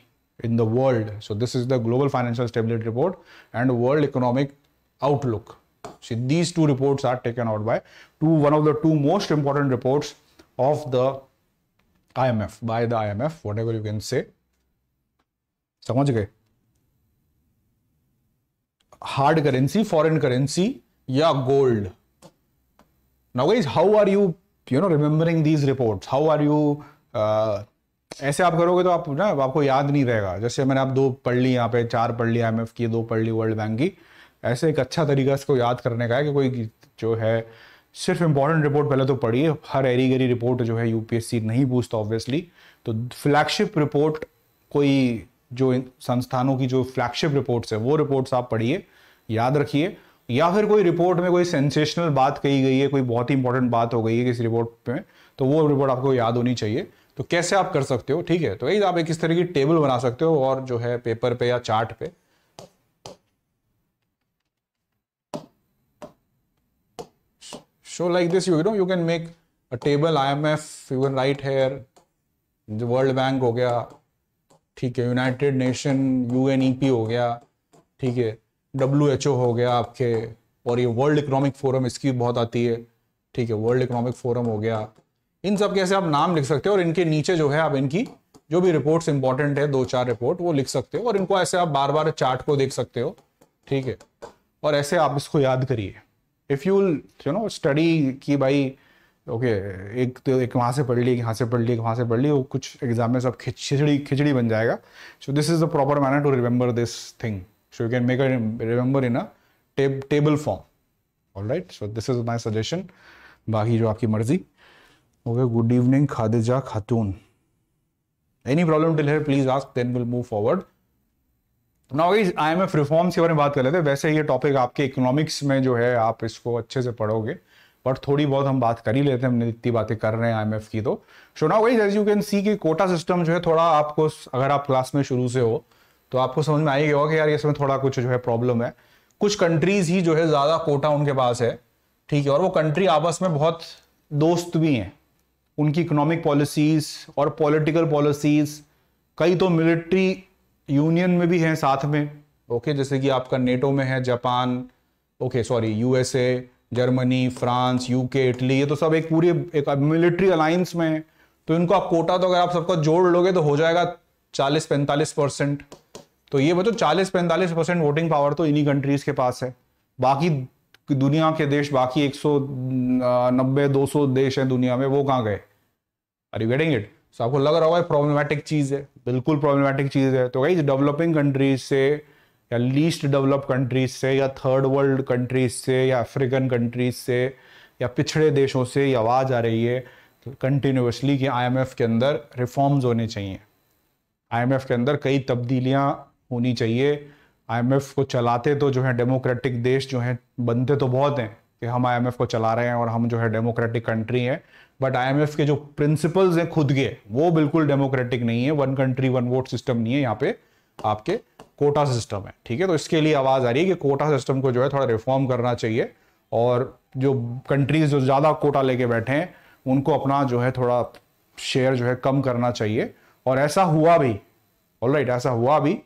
in the world so this is the global financial stability report and world economic outlook. See, these two reports are taken out by two, one of the two most important reports of the IMF, by the IMF, whatever you can say. samajh gaye hard currency foreign currency ya gold now guys how are you you know remembering these reports how are you uh, ऐसे आप करोगे तो आप ना आपको याद नहीं रहेगा जैसे मैंने आप दो पढ़ ली यहाँ पे चार पढ़ ली आई की दो पढ़ ली वर्ल्ड बैंक की ऐसे एक अच्छा तरीका इसको याद करने का है कि कोई जो है सिर्फ इंपॉर्टेंट रिपोर्ट पहले तो पढ़िए हर एरी गरी रिपोर्ट जो है यूपीएससी नहीं पूछता ऑब्वियसली तो फ्लैगशिप रिपोर्ट कोई जो संस्थानों की जो फ्लैगशिप रिपोर्ट्स है वो रिपोर्ट्स आप पढ़िए याद रखिए या फिर कोई रिपोर्ट में कोई सेंसेशनल बात कही गई है कोई बहुत ही इंपॉर्टेंट बात हो गई है किसी रिपोर्ट में तो वो रिपोर्ट आपको याद होनी चाहिए तो कैसे आप कर सकते हो ठीक है तो यही आप एक इस तरह की टेबल बना सकते हो और जो है पेपर पे या चार्ट पे So like this, you, you know, you can make a table IMF, you can write here, the World Bank हो गया, ठीक है, United Nation, UNEP हो गया, ठीक है, WHO हो गया आपके, और ये वर्ल्ड इकोनॉमिक फोरम इसकी बहुत आती है ठीक है वर्ल्ड इकोनॉमिक फोरम हो गया इन सब कैसे आप नाम लिख सकते हो और इनके नीचे जो है आप इनकी जो भी रिपोर्ट्स इंपॉर्टेंट है दो चार रिपोर्ट वो लिख सकते हो और इनको ऐसे आप बार बार चार्ट को देख सकते हो ठीक है और ऐसे आप इसको याद करिए if you you know study कि भाई ओके okay, एक तो एक वहाँ से पढ़ ली यहाँ से पढ़ ली वहाँ से पढ़ ली वो कुछ एग्जाम में सब खिचड़ी खिचड़ी बन जाएगा so this is the proper manner to remember this thing so you can make remember in a table form all right so this is my suggestion बाकी जो आपकी मर्जी okay good evening Khadija Khatun any problem till here please ask then will move forward now's I M F reforms के बारे में बात कर लेते हैं वैसे ये टॉपिक आपके इकोनॉमिक्स में जो है आप इसको अच्छे से पढ़ोगे बट थोड़ी बहुत हम बात कर ही लेते हैं हमने इतनी बातें कर रहे हैं एफ की तो so now wise as you can see कि कोटा सिस्टम जो है थोड़ा आपको अगर आप क्लास में शुरू से हो तो आपको समझ में आएगा कि यार इसमें थोड़ा कुछ जो है प्रॉब्लम है कुछ कंट्रीज ही जो है ज़्यादा कोटा उनके पास है ठीक है और वो कंट्री आपस में बहुत दोस्त भी हैं उनकी इकोनॉमिक पॉलिसीज़ और पॉलिटिकल पॉलिसीज़ कई तो मिलिट्री यूनियन में भी हैं साथ में ओके जैसे कि आपका नेटो में है Japan okay sorry USA Germany France UK Italy ये तो सब एक पूरी एक मिलिट्री अलायंस में है तो इनको आप कोटा तो अगर आप सबका जोड़ लोगे तो हो जाएगा चालीस पैंतालीस परसेंट तो ये बच्चों चालीस पैंतालीस परसेंट वोटिंग पावर तो इन्हीं कंट्रीज के पास है बाकी दुनिया के देश बाकी एक सौ नब्बे दो सौ देश हैं दुनिया में वो कहाँ गए आर यू गेटिंग इट सो आपको लग रहा होगा प्रॉब्लमेटिक चीज़ है बिल्कुल प्रॉब्लमेटिक चीज़ है तो गाइज डेवलपिंग कंट्रीज से या लीस्ट डेवलप कंट्रीज से या थर्ड वर्ल्ड कंट्रीज से या अफ्रीकन कंट्रीज से या पिछड़े देशों से ये आवाज़ आ रही है कंटिन्यूसली तो कि आईएमएफ के अंदर रिफॉर्म्स होने चाहिए आईएमएफ के अंदर कई तब्दीलियाँ होनी चाहिए आईएमएफ को चलाते तो जो है डेमोक्रेटिक देश जो हैं बनते तो बहुत हैं कि हम आईएमएफ को चला रहे हैं और हम जो है डेमोक्रेटिक कंट्री हैं बट आईएमएफ के जो प्रिंसिपल्स हैं खुद के वो बिल्कुल डेमोक्रेटिक नहीं है one country one vote system नहीं है यहाँ पे आपके कोटा सिस्टम है ठीक है तो इसके लिए आवाज़ आ रही है कि कोटा सिस्टम को जो है थोड़ा रिफॉर्म करना चाहिए और जो कंट्रीज जो ज़्यादा कोटा लेके बैठे हैं उनको अपना जो है थोड़ा शेयर जो है कम करना चाहिए और ऐसा हुआ भी ऑल right, ऐसा हुआ भी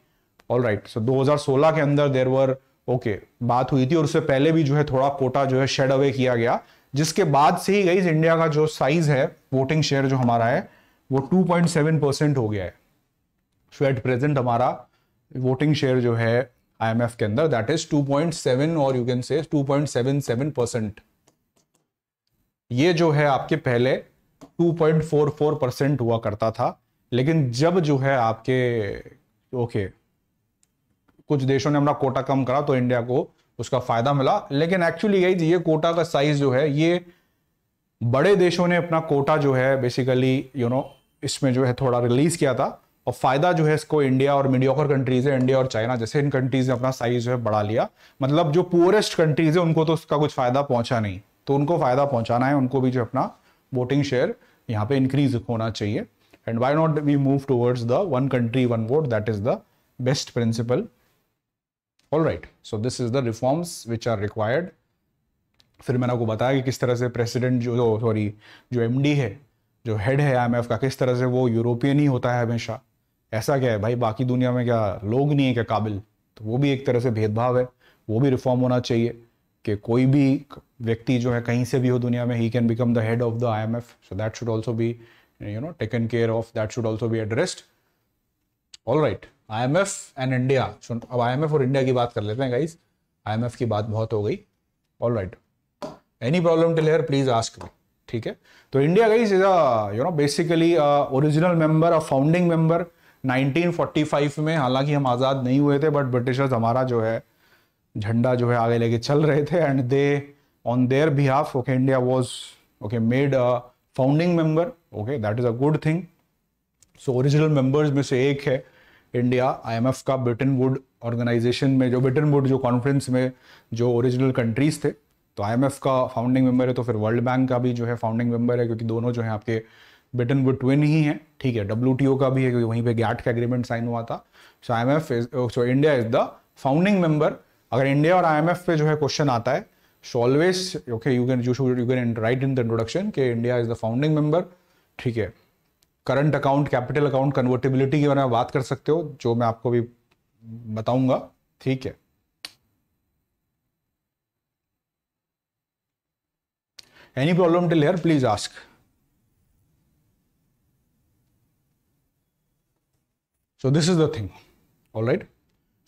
ऑल राइट सो 2016 के अंदर देर वर ओके बात हुई थी और उससे पहले भी जो है थोड़ा कोटा जो है शेड अवे किया गया जिसके बाद से ही गई इंडिया का जो साइज है वोटिंग शेयर जो हमारा है वो 2.7 परसेंट हो गया है सो एट प्रेजेंट हमारा वोटिंग शेयर जो है आईएमएफ के अंदर दैट इज 2.7 और यू कैन से 2.77 परसेंट ये जो है आपके पहले 2.44 परसेंट हुआ करता था लेकिन जब जो है आपके ओके okay, कुछ देशों ने अपना कोटा कम करा तो इंडिया को उसका फायदा मिला लेकिन एक्चुअली यही ये कोटा का साइज जो है ये बड़े देशों ने अपना कोटा जो है बेसिकली यू नो इसमें जो है थोड़ा रिलीज किया था और फायदा जो है इसको इंडिया और मीडियोकर कंट्रीज है इंडिया और चाइना जैसे इन कंट्रीज ने अपना साइज जो है बढ़ा लिया मतलब जो पुअरेस्ट कंट्रीज है उनको तो उसका कुछ फायदा पहुंचा नहीं तो उनको फायदा पहुंचाना है उनको भी जो अपना वोटिंग शेयर यहाँ पे इंक्रीज होना चाहिए and why not we move towards the one country one vote that is the best principle all right so this is the reforms which are required फिर मैंने आपको बताया कि किस तरह से प्रेसिडेंट जो सॉरी जो एम है जो हेड है आई का किस तरह से वो यूरोपियन ही होता है हमेशा ऐसा क्या है भाई बाकी दुनिया में क्या लोग नहीं है क्या काबिल तो वो भी एक तरह से भेदभाव है वो भी रिफॉर्म होना चाहिए कि कोई भी व्यक्ति जो है कहीं से भी हो दुनिया में ही can become the head of the I M F so that should also be you know taken care of that should also be addressed all right IMF and India अब आईएमएफ और इंडिया की बात कर लेते हैं guys IMF की बात बहुत हो गई all right any problem till here please ask me ठीक है तो India guys is a you know basically original member a founding member 1945 में हालांकि हम आज़ाद नहीं हुए थे बट ब्रिटिशर्स हमारा जो है झंडा जो है आगे लेके चल रहे थे and they on their behalf okay India was okay made a founding member okay that is a good thing so original members में से एक है इंडिया आईएमएफ का ब्रिटेन वुड ऑर्गेनाइजेशन में जो ब्रिटेन वुड जो कॉन्फ्रेंस में जो ओरिजिनल कंट्रीज थे तो आईएमएफ का फाउंडिंग मेंबर है तो फिर वर्ल्ड बैंक का भी जो है फाउंडिंग मेंबर है क्योंकि दोनों जो है आपके ब्रिटेन वुड ट्विन ही है ठीक है डब्ल्यू का भी है क्योंकि वहीं पर गैट का एग्रीमेंट साइन हुआ था so I M F is so India is the founding member अगर इंडिया और आई पे जो है क्वेश्चन आता है so always okay you can you should you can write in the introduction के India is the founding member ठीक है current account capital account convertibility के बारे में बात कर सकते हो जो मैं आपको भी बताऊंगा ठीक है any problem till here please ask so this is the thing all right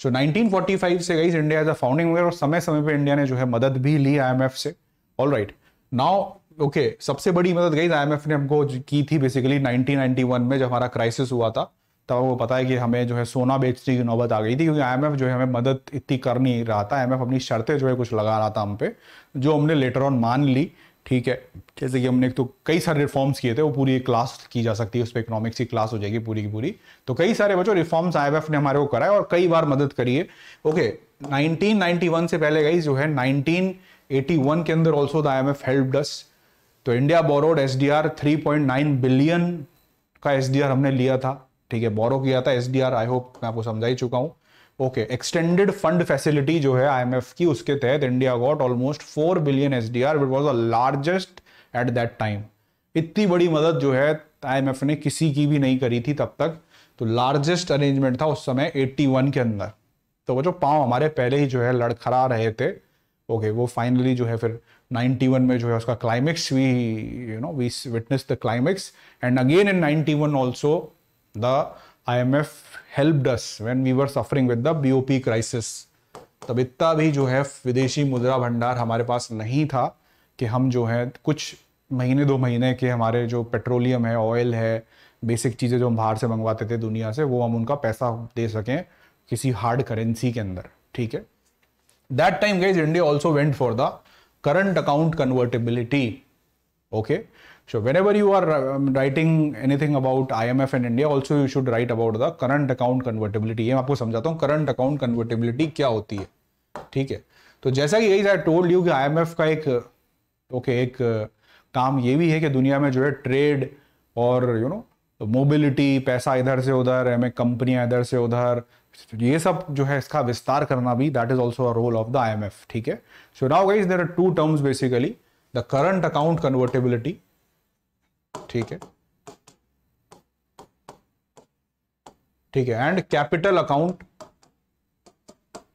so 1945 से गई इंडिया एज अ फाउंडिंग और समय समय पे इंडिया ने जो है मदद भी ली आईएमएफ से all right now okay okay, सबसे बड़ी मदद गई आई एम ने हमको की थी बेसिकली 1991 में जब हमारा क्राइसिस हुआ था तब वो पता है कि हमें जो है सोना बेचने की नौबत आ गई थी क्योंकि आई जो है हमें मदद इतनी कर नहीं रहा था आई अपनी शर्तें जो है कुछ लगा रहा था हम पे जो हमने लेटर ऑन मान ली ठीक है जैसे कि हमने तो कई सारे रिफॉर्म्स किए थे वो पूरी एक क्लास की जा सकती है उस पर इकोनॉमिक्स की क्लास हो जाएगी पूरी की पूरी तो कई सारे बच्चों रिफॉर्म्स आई ने हमारे को कराए और कई बार मदद करी है ओके 1991 से पहले गई जो है 1981 के अंदर also the I M F help तो India borrowed S D R three point nine billion का एस डी आर हमने लिया था ठीक है बोरो किया था S D R I hope मैं आपको समझा ही चुका हूं ओके एक्सटेंडेड फंड फैसिलिटी जो है आईएमएफ की उसके तहत India got almost four billion S D R with was the largest at that time इतनी बड़ी मदद जो है आई ने किसी की भी नहीं करी थी तब तक तो लार्जेस्ट अरेंजमेंट था उस समय एट्टी के अंदर तो वो जो पाँव हमारे पहले ही जो है लड़खड़ा रहे थे ओके okay, वो फाइनली जो है फिर 91 में जो है उसका climax we you know we witness the climax and again in 91 also the IMF helped us when we were suffering with the BOP crisis तब इतना भी जो है विदेशी मुद्रा भंडार हमारे पास नहीं था कि हम जो है कुछ महीने दो महीने के हमारे जो पेट्रोलियम है ऑयल है बेसिक चीज़ें जो हम बाहर से मंगवाते थे दुनिया से वो हम उनका पैसा दे सकें किसी हार्ड करेंसी के अंदर ठीक है that time guys India also went for the current account convertibility. Okay. So whenever you are writing anything about IMF and India, also you should write about the current account convertibility. ये मैं aapko samjhata hu current account convertibility kya क्या होती है ठीक है तो जैसा कि आई टोल्ड यू कि आईएमएफ का एक ओके एक काम ये भी है कि दुनिया में जो है ट्रेड और यू नो मोबिलिटी पैसा इधर से उधर हमें कंपनियां इधर से उधर तो ये सब जो है इसका विस्तार करना भी that is also a role of the F ठीक है so now guys there are two terms basically the current account convertibility ठीक है ठीक है एंड कैपिटल अकाउंट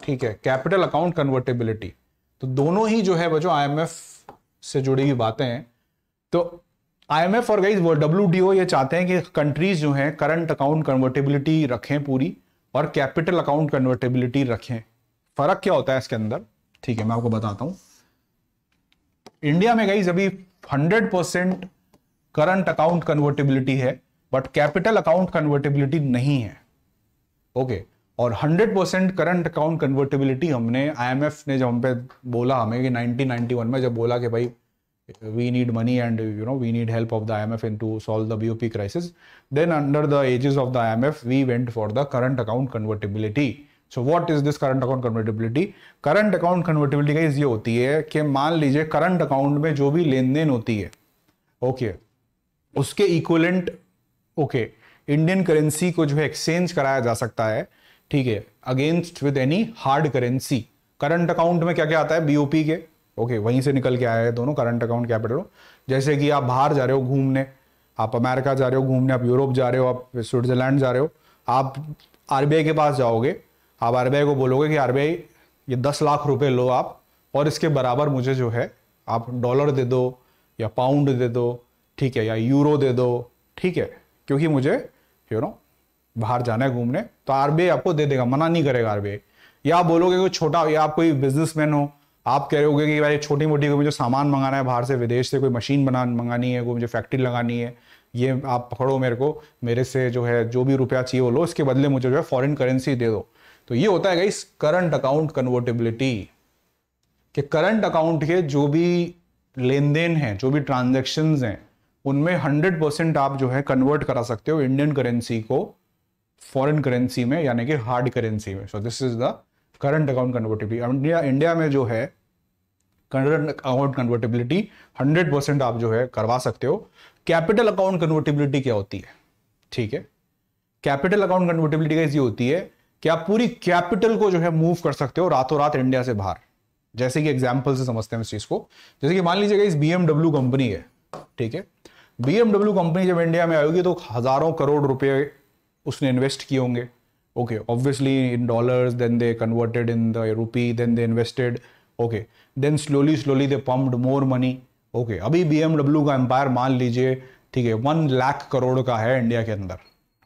ठीक है कैपिटल अकाउंट कन्वर्टेबिलिटी तो दोनों ही जो है बच्चों आईएमएफ से जुड़ी हुई बातें हैं तो आईएमएफ और गाइज डब्ल्यू ये चाहते हैं कि कंट्रीज जो हैं करंट अकाउंट कन्वर्टेबिलिटी रखें पूरी और कैपिटल अकाउंट कन्वर्टेबिलिटी रखें फर्क क्या होता है इसके अंदर ठीक है मैं आपको बताता हूं इंडिया में गई अभी hundred percent current account convertibility है बट कैपिटल अकाउंट कन्वर्टेबिलिटी नहीं है ओके okay. और 100 परसेंट करंट अकाउंट कन्वर्टेबिलिटी हमने आईएमएफ ने जब हम पे बोला हमें कि 1991 में जब बोला कि भाई we need money and you know we need help of the IMF into solve the BOP crisis. Then under the aegis of the IMF, we went for the current account convertibility. So what is this current account convertibility current account convertibility का ये होती है कि मान लीजिए current account में जो भी लेन देन होती है ओके okay, उसके इक्वलेंट ओके इंडियन करेंसी को जो है एक्सचेंज कराया जा सकता है ठीक है against with any hard currency current account में क्या क्या आता है बीओपी के ओके okay, वहीं से निकल के आए हैं दोनों करंट अकाउंट कैपिटल जैसे कि आप बाहर जा रहे हो घूमने आप अमेरिका जा रहे हो घूमने आप यूरोप जा रहे हो आप स्विट्जरलैंड जा रहे हो आप आरबीआई के पास जाओगे आप आरबीआई को बोलोगे कि आरबीआई ये दस लाख रुपए लो आप और इसके बराबर मुझे जो है आप डॉलर दे दो या पाउंड दे दो ठीक है या यूरो दे दो ठीक है क्योंकि मुझे यू नो बाहर जाना है घूमने तो आरबीआई आपको दे देगा मना नहीं करेगा आरबीआई या आप बोलोगे कोई छोटा या आप कोई बिजनेसमैन हो आप कह रहे होगे कि भाई छोटी मोटी को भी जो सामान मंगाना है बाहर से विदेश से कोई मशीन बना मंगानी है कोई मुझे फैक्ट्री लगानी है ये आप पकड़ो मेरे को मेरे से जो है जो भी रुपया चाहिए वो लो इसके बदले मुझे जो है फॉरेन करेंसी दे दो तो ये होता है गाइस करंट अकाउंट कन्वर्टेबिलिटी कि करंट अकाउंट के जो भी लेन देन है जो भी ट्रांजेक्शन हैं उनमें हंड्रेड परसेंट आप जो है कन्वर्ट करा सकते हो इंडियन करेंसी को फॉरेन करेंसी में यानी कि हार्ड करेंसी में so this is the current account convertibility India India में जो है करंट अकाउंट कन्वर्टेबिलिटी 100 परसेंट आप जो है करवा सकते हो कैपिटल अकाउंट कन्वर्टेबिलिटी क्या होती है ठीक है कैपिटल अकाउंट कन्वर्टेबिलिटी का होती है कि आप पूरी कैपिटल को जो है मूव कर सकते हो रातों रात इंडिया से बाहर जैसे कि एग्जाम्पल से समझते हैं इस चीज को जैसे कि मान लीजिएगा इस बीएमडब्ल्यू कंपनी है ठीक है बीएमडब्ल्यू कंपनी जब इंडिया में आएगी तो हजारों करोड़ रुपए उसने इन्वेस्ट किए होंगे okay obviously in dollars then they converted in the rupee then they invested okay then slowly slowly they pumped more money okay okay, अभी बी का एम्पायर मान लीजिए ठीक है वन लाख करोड़ का है इंडिया के अंदर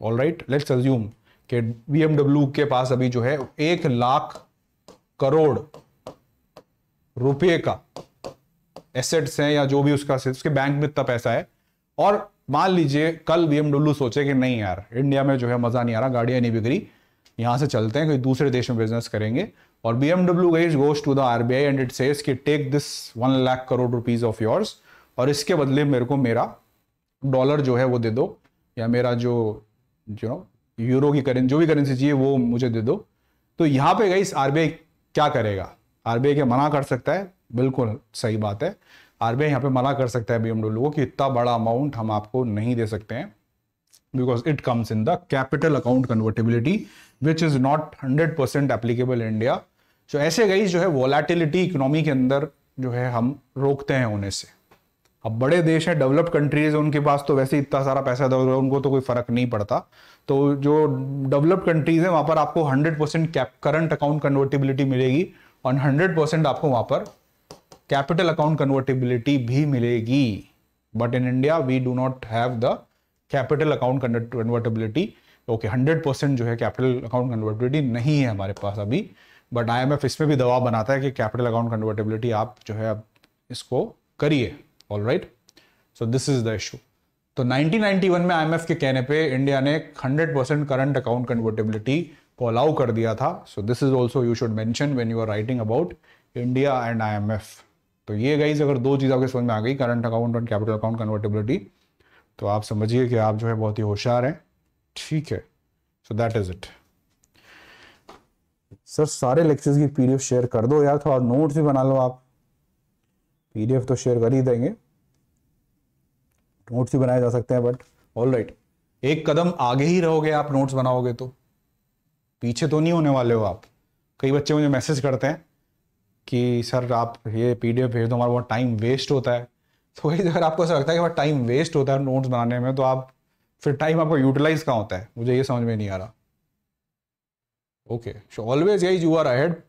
ऑल राइट लेट्स अज्यूम कि बी एमडब्ल्यू के पास अभी जो है एक लाख करोड़ रुपए का एसेट्स हैं या जो भी उसका उसके बैंक में इतना पैसा है और मान लीजिए कल बी सोचे कि नहीं यार इंडिया में जो है मजा नहीं आ रहा गाड़ियां नहीं बिगड़ी यहाँ से चलते हैं कोई दूसरे देश में बिजनेस करेंगे और बी एमडब्ल्यू गई goes to the R B I and it says कि take this one lakh crore rupees of yours और इसके बदले मेरे को मेरा डॉलर जो है वो दे दो या मेरा जो यू नो यूरो की करेंसी जो भी करेंसी चाहिए वो मुझे दे दो तो यहाँ पे गई आर बी आई क्या करेगा आर बी आई मना कर सकता है बिल्कुल सही बात है आर बी आई यहाँ पे मना कर सकता है बी को कि इतना बड़ा अमाउंट हम आपको नहीं दे सकते हैं because it comes in the capital account convertibility which is not 100% applicable in India. So ऐसे गई जो है वॉलाटिलिटी इकोनॉमी के अंदर जो है हम रोकते हैं होने से अब बड़े देश हैं डेवलप्ड कंट्रीज हैं उनके पास तो वैसे इतना सारा पैसा दौड़ रहा उनको तो कोई फर्क नहीं पड़ता तो जो डेवलप्ड कंट्रीज हैं वहाँ पर आपको 100 परसेंट करंट अकाउंट कन्वर्टिबिलिटी मिलेगी और 100 परसेंट आपको वहाँ पर कैपिटल अकाउंट कन्वर्टिबिलिटी भी मिलेगी but in India we do not have the capital account convertibility okay hundred percent जो है कैपिटल अकाउंट कन्वर्टेबिलिटी नहीं है हमारे पास अभी बट आई एम इसमें भी दबाव बनाता है कि कैपिटल अकाउंट कन्वर्टेबिलिटी आप जो है अब इसको करिए all right so this is the issue तो 1991 में आईएमएफ के कहने पे इंडिया ने 100 परसेंट करंट अकाउंट कन्वर्टेबिलिटी को अलाउ कर दिया था so this is also you should mention when you are writing about India and IMF तो ये गाइज अगर दो चीज़ आपके समझ में आ गई current account and capital account convertibility तो आप समझिए कि आप जो है बहुत ही होशियार हैं ठीक है so that is it sir सारे लेक्चर्स की पीडीएफ शेयर कर दो यार थोड़ा नोट्स भी बना लो आप पीडीएफ तो शेयर कर ही देंगे नोट्स भी बनाए जा सकते हैं बट ऑल राइट एक कदम आगे ही रहोगे आप नोट्स बनाओगे तो पीछे तो नहीं होने वाले हो आप कई बच्चे मुझे मैसेज करते हैं कि सर आप ये पीडीएफ भेज दो हमारा बहुत टाइम वेस्ट होता है तो वही तो अगर आपको ऐसा लगता है कि टाइम वेस्ट होता है नोट्स बनाने में तो आप फिर टाइम आपको यूटिलाइज कहाँ होता है मुझे ये समझ में नहीं आ रहा ओके सो ऑलवेज यही you are ahead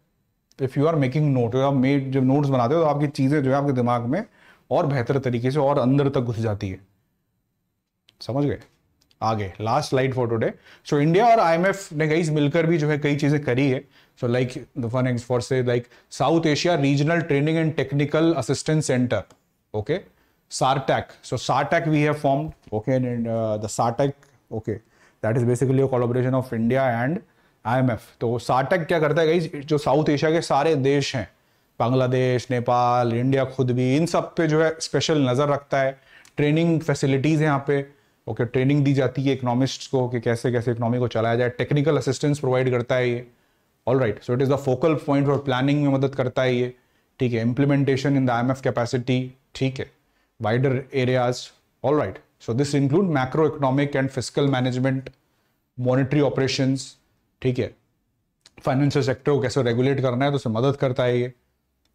if you are making note आप मेड जब नोट्स बनाते हो तो आपकी चीज़ें जो है आपके दिमाग में और बेहतर तरीके से और अंदर तक घुस जाती है समझ गए आगे last slide for today so India और आईएमएफ ने कई मिलकर भी जो है कई चीज़ें करी है सो लाइक फॉर से like South Asia regional training and technical assistance centre okay SARTAC. So SARTAC we have formed, okay, and uh, the SARTAC, okay, that is basically a collaboration of India and IMF. तो SARTAC क्या करता है guys जो south Asia के सारे देश हैं Bangladesh Nepal India खुद भी इन सब पे जो है स्पेशल नज़र रखता है ट्रेनिंग फैसिलिटीज़ यहाँ पे ओके okay, ट्रेनिंग दी जाती है इकोनॉमिस्ट्स को कि कैसे कैसे इकोनॉमी को चलाया जाए टेक्निकल असिस्टेंस प्रोवाइड करता है ये all right so it is the focal point for planning में मदद करता है ये ठीक है implementation in the I M F capacity ठीक है wider areas. All right. So this include macroeconomic and fiscal management, monetary operations, ठीक है फाइनेंशियल सेक्टर को कैसे रेगुलेट करना है तो उसे मदद करता है ये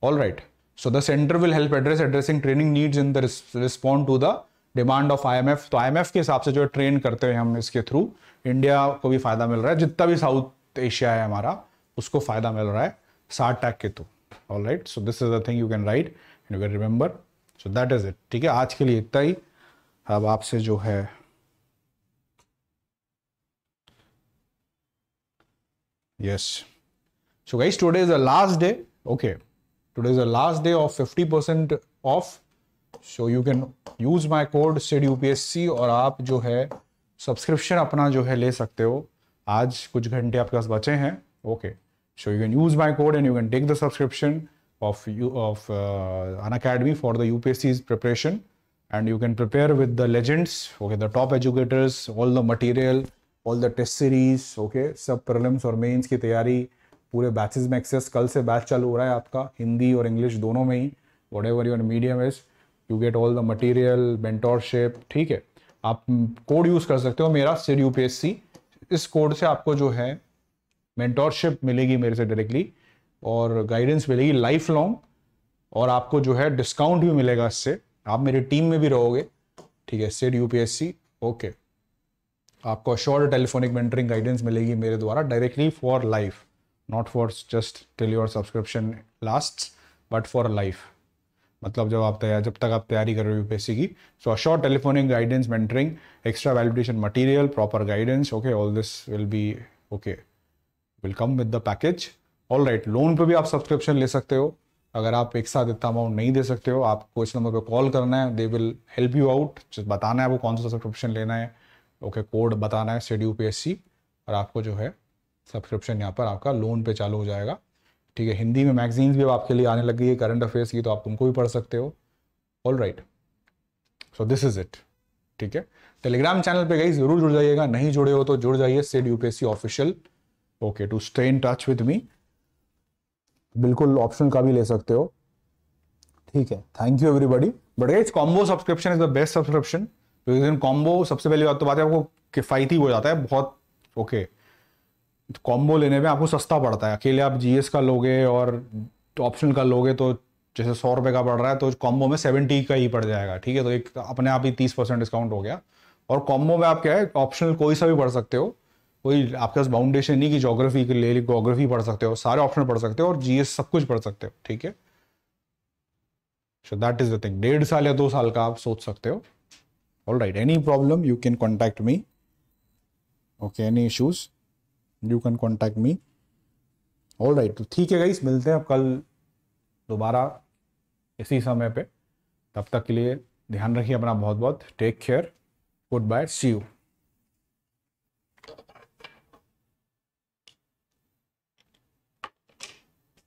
all right so the centre will help address addressing training needs in the respond to the demand of IMF तो आईएमएफ के हिसाब से जो है ट्रेन करते हुए हम इसके थ्रू इंडिया को भी फायदा मिल रहा है जितना भी साउथ एशिया है हमारा उसको फायदा मिल रहा है साठ टैक के through all right so this is the thing you can write and you can remember so that is it ठीक है आज के लिए इतना ही अब आपसे जो है yes so guys today is the last day okay today is the last day of 50 percent off so you can use my code said UPSC और आप जो है सब्सक्रिप्शन अपना जो है ले सकते हो आज कुछ घंटे आपके पास बचे हैं okay so you can use my code and you can take the subscription of, you of uh, an academy for the UPSC's preparation and you can prepare with the legends, okay, the top educators, all the material, all the test series, okay, sub prelims or mains ki taiyari pure batches mein access kal se batch chalu ho raha hai aapka hindi aur english dono mein hi whatever your medium is you get all the material mentorship theek hai है आप code use कर सकते हो मेरा सिर you इस code से आपको जो है मेंटोरशिप मिलेगी मेरे से डायरेक्टली और गाइडेंस मिलेगी लाइफ लॉन्ग और आपको जो है डिस्काउंट भी मिलेगा इससे आप मेरी टीम में भी रहोगे ठीक है सेट यूपीएससी ओके आपको शॉर्ट टेलीफोनिक मेंटरिंग गाइडेंस मिलेगी मेरे द्वारा directly for life not for just till your subscription last but for life मतलब जब आप तैयार जब तक आप तैयारी कर रहे हो यूपीएससी की so assure telephonic guidance mentoring extra validation material proper guidance okay all this will be okay will come with the package all right लोन पे भी आप सब्सक्रिप्शन ले सकते हो अगर आप एक साथ इतना अमाउंट नहीं दे सकते हो आपको इस नंबर पे कॉल करना है they will help you out बताना है आपको कौन सा सब्सक्रिप्शन लेना है ओके okay, कोड बताना है सेड यू और आपको जो है सब्सक्रिप्शन यहाँ पर आपका लोन पे चालू हो जाएगा ठीक है हिंदी में मैगजीन्स भी अब आपके लिए आने लगी है करंट अफेयर्स की तो आप उनको भी पढ़ सकते हो all right so this is it ठीक है टेलीग्राम चैनल पे गई जरूर जुड़ जाइएगा नहीं जुड़े हो तो जुड़ जाइए said official okay to stay in touch with me बिल्कुल ऑप्शन का भी ले सकते हो ठीक है thank you everybody but guys combo subscription is the best subscription combo सबसे पहली बात तो बात है आपको किफ़ायती हो जाता है बहुत ओके कॉम्बो तो लेने में आपको सस्ता पड़ता है अकेले आप जीएस का लोगे और ऑप्शन का लोगे तो जैसे सौ रुपये का पड़ रहा है तो कॉम्बो में सेवेंटी का ही पड़ जाएगा ठीक है तो एक अपने आप ही तीस परसेंट डिस्काउंट हो गया और कॉम्बो में आप क्या है ऑप्शनल कोई सा भी पढ़ सकते हो कोई आपके पास बाउंडेशन नहीं कि जोग्राफी के लिए जोग्राफी पढ़ सकते हो सारे ऑप्शन पढ़ सकते हो और जीएस सब कुछ पढ़ सकते हो ठीक है so that is the thing डेढ़ साल या दो साल का आप सोच सकते हो all right any problem you can contact me okay any issues you can contact me all right तो ठीक है गाइस मिलते हैं कल दोबारा इसी समय पे तब तक के लिए ध्यान रखिए अपना बहुत बहुत take care good bye see you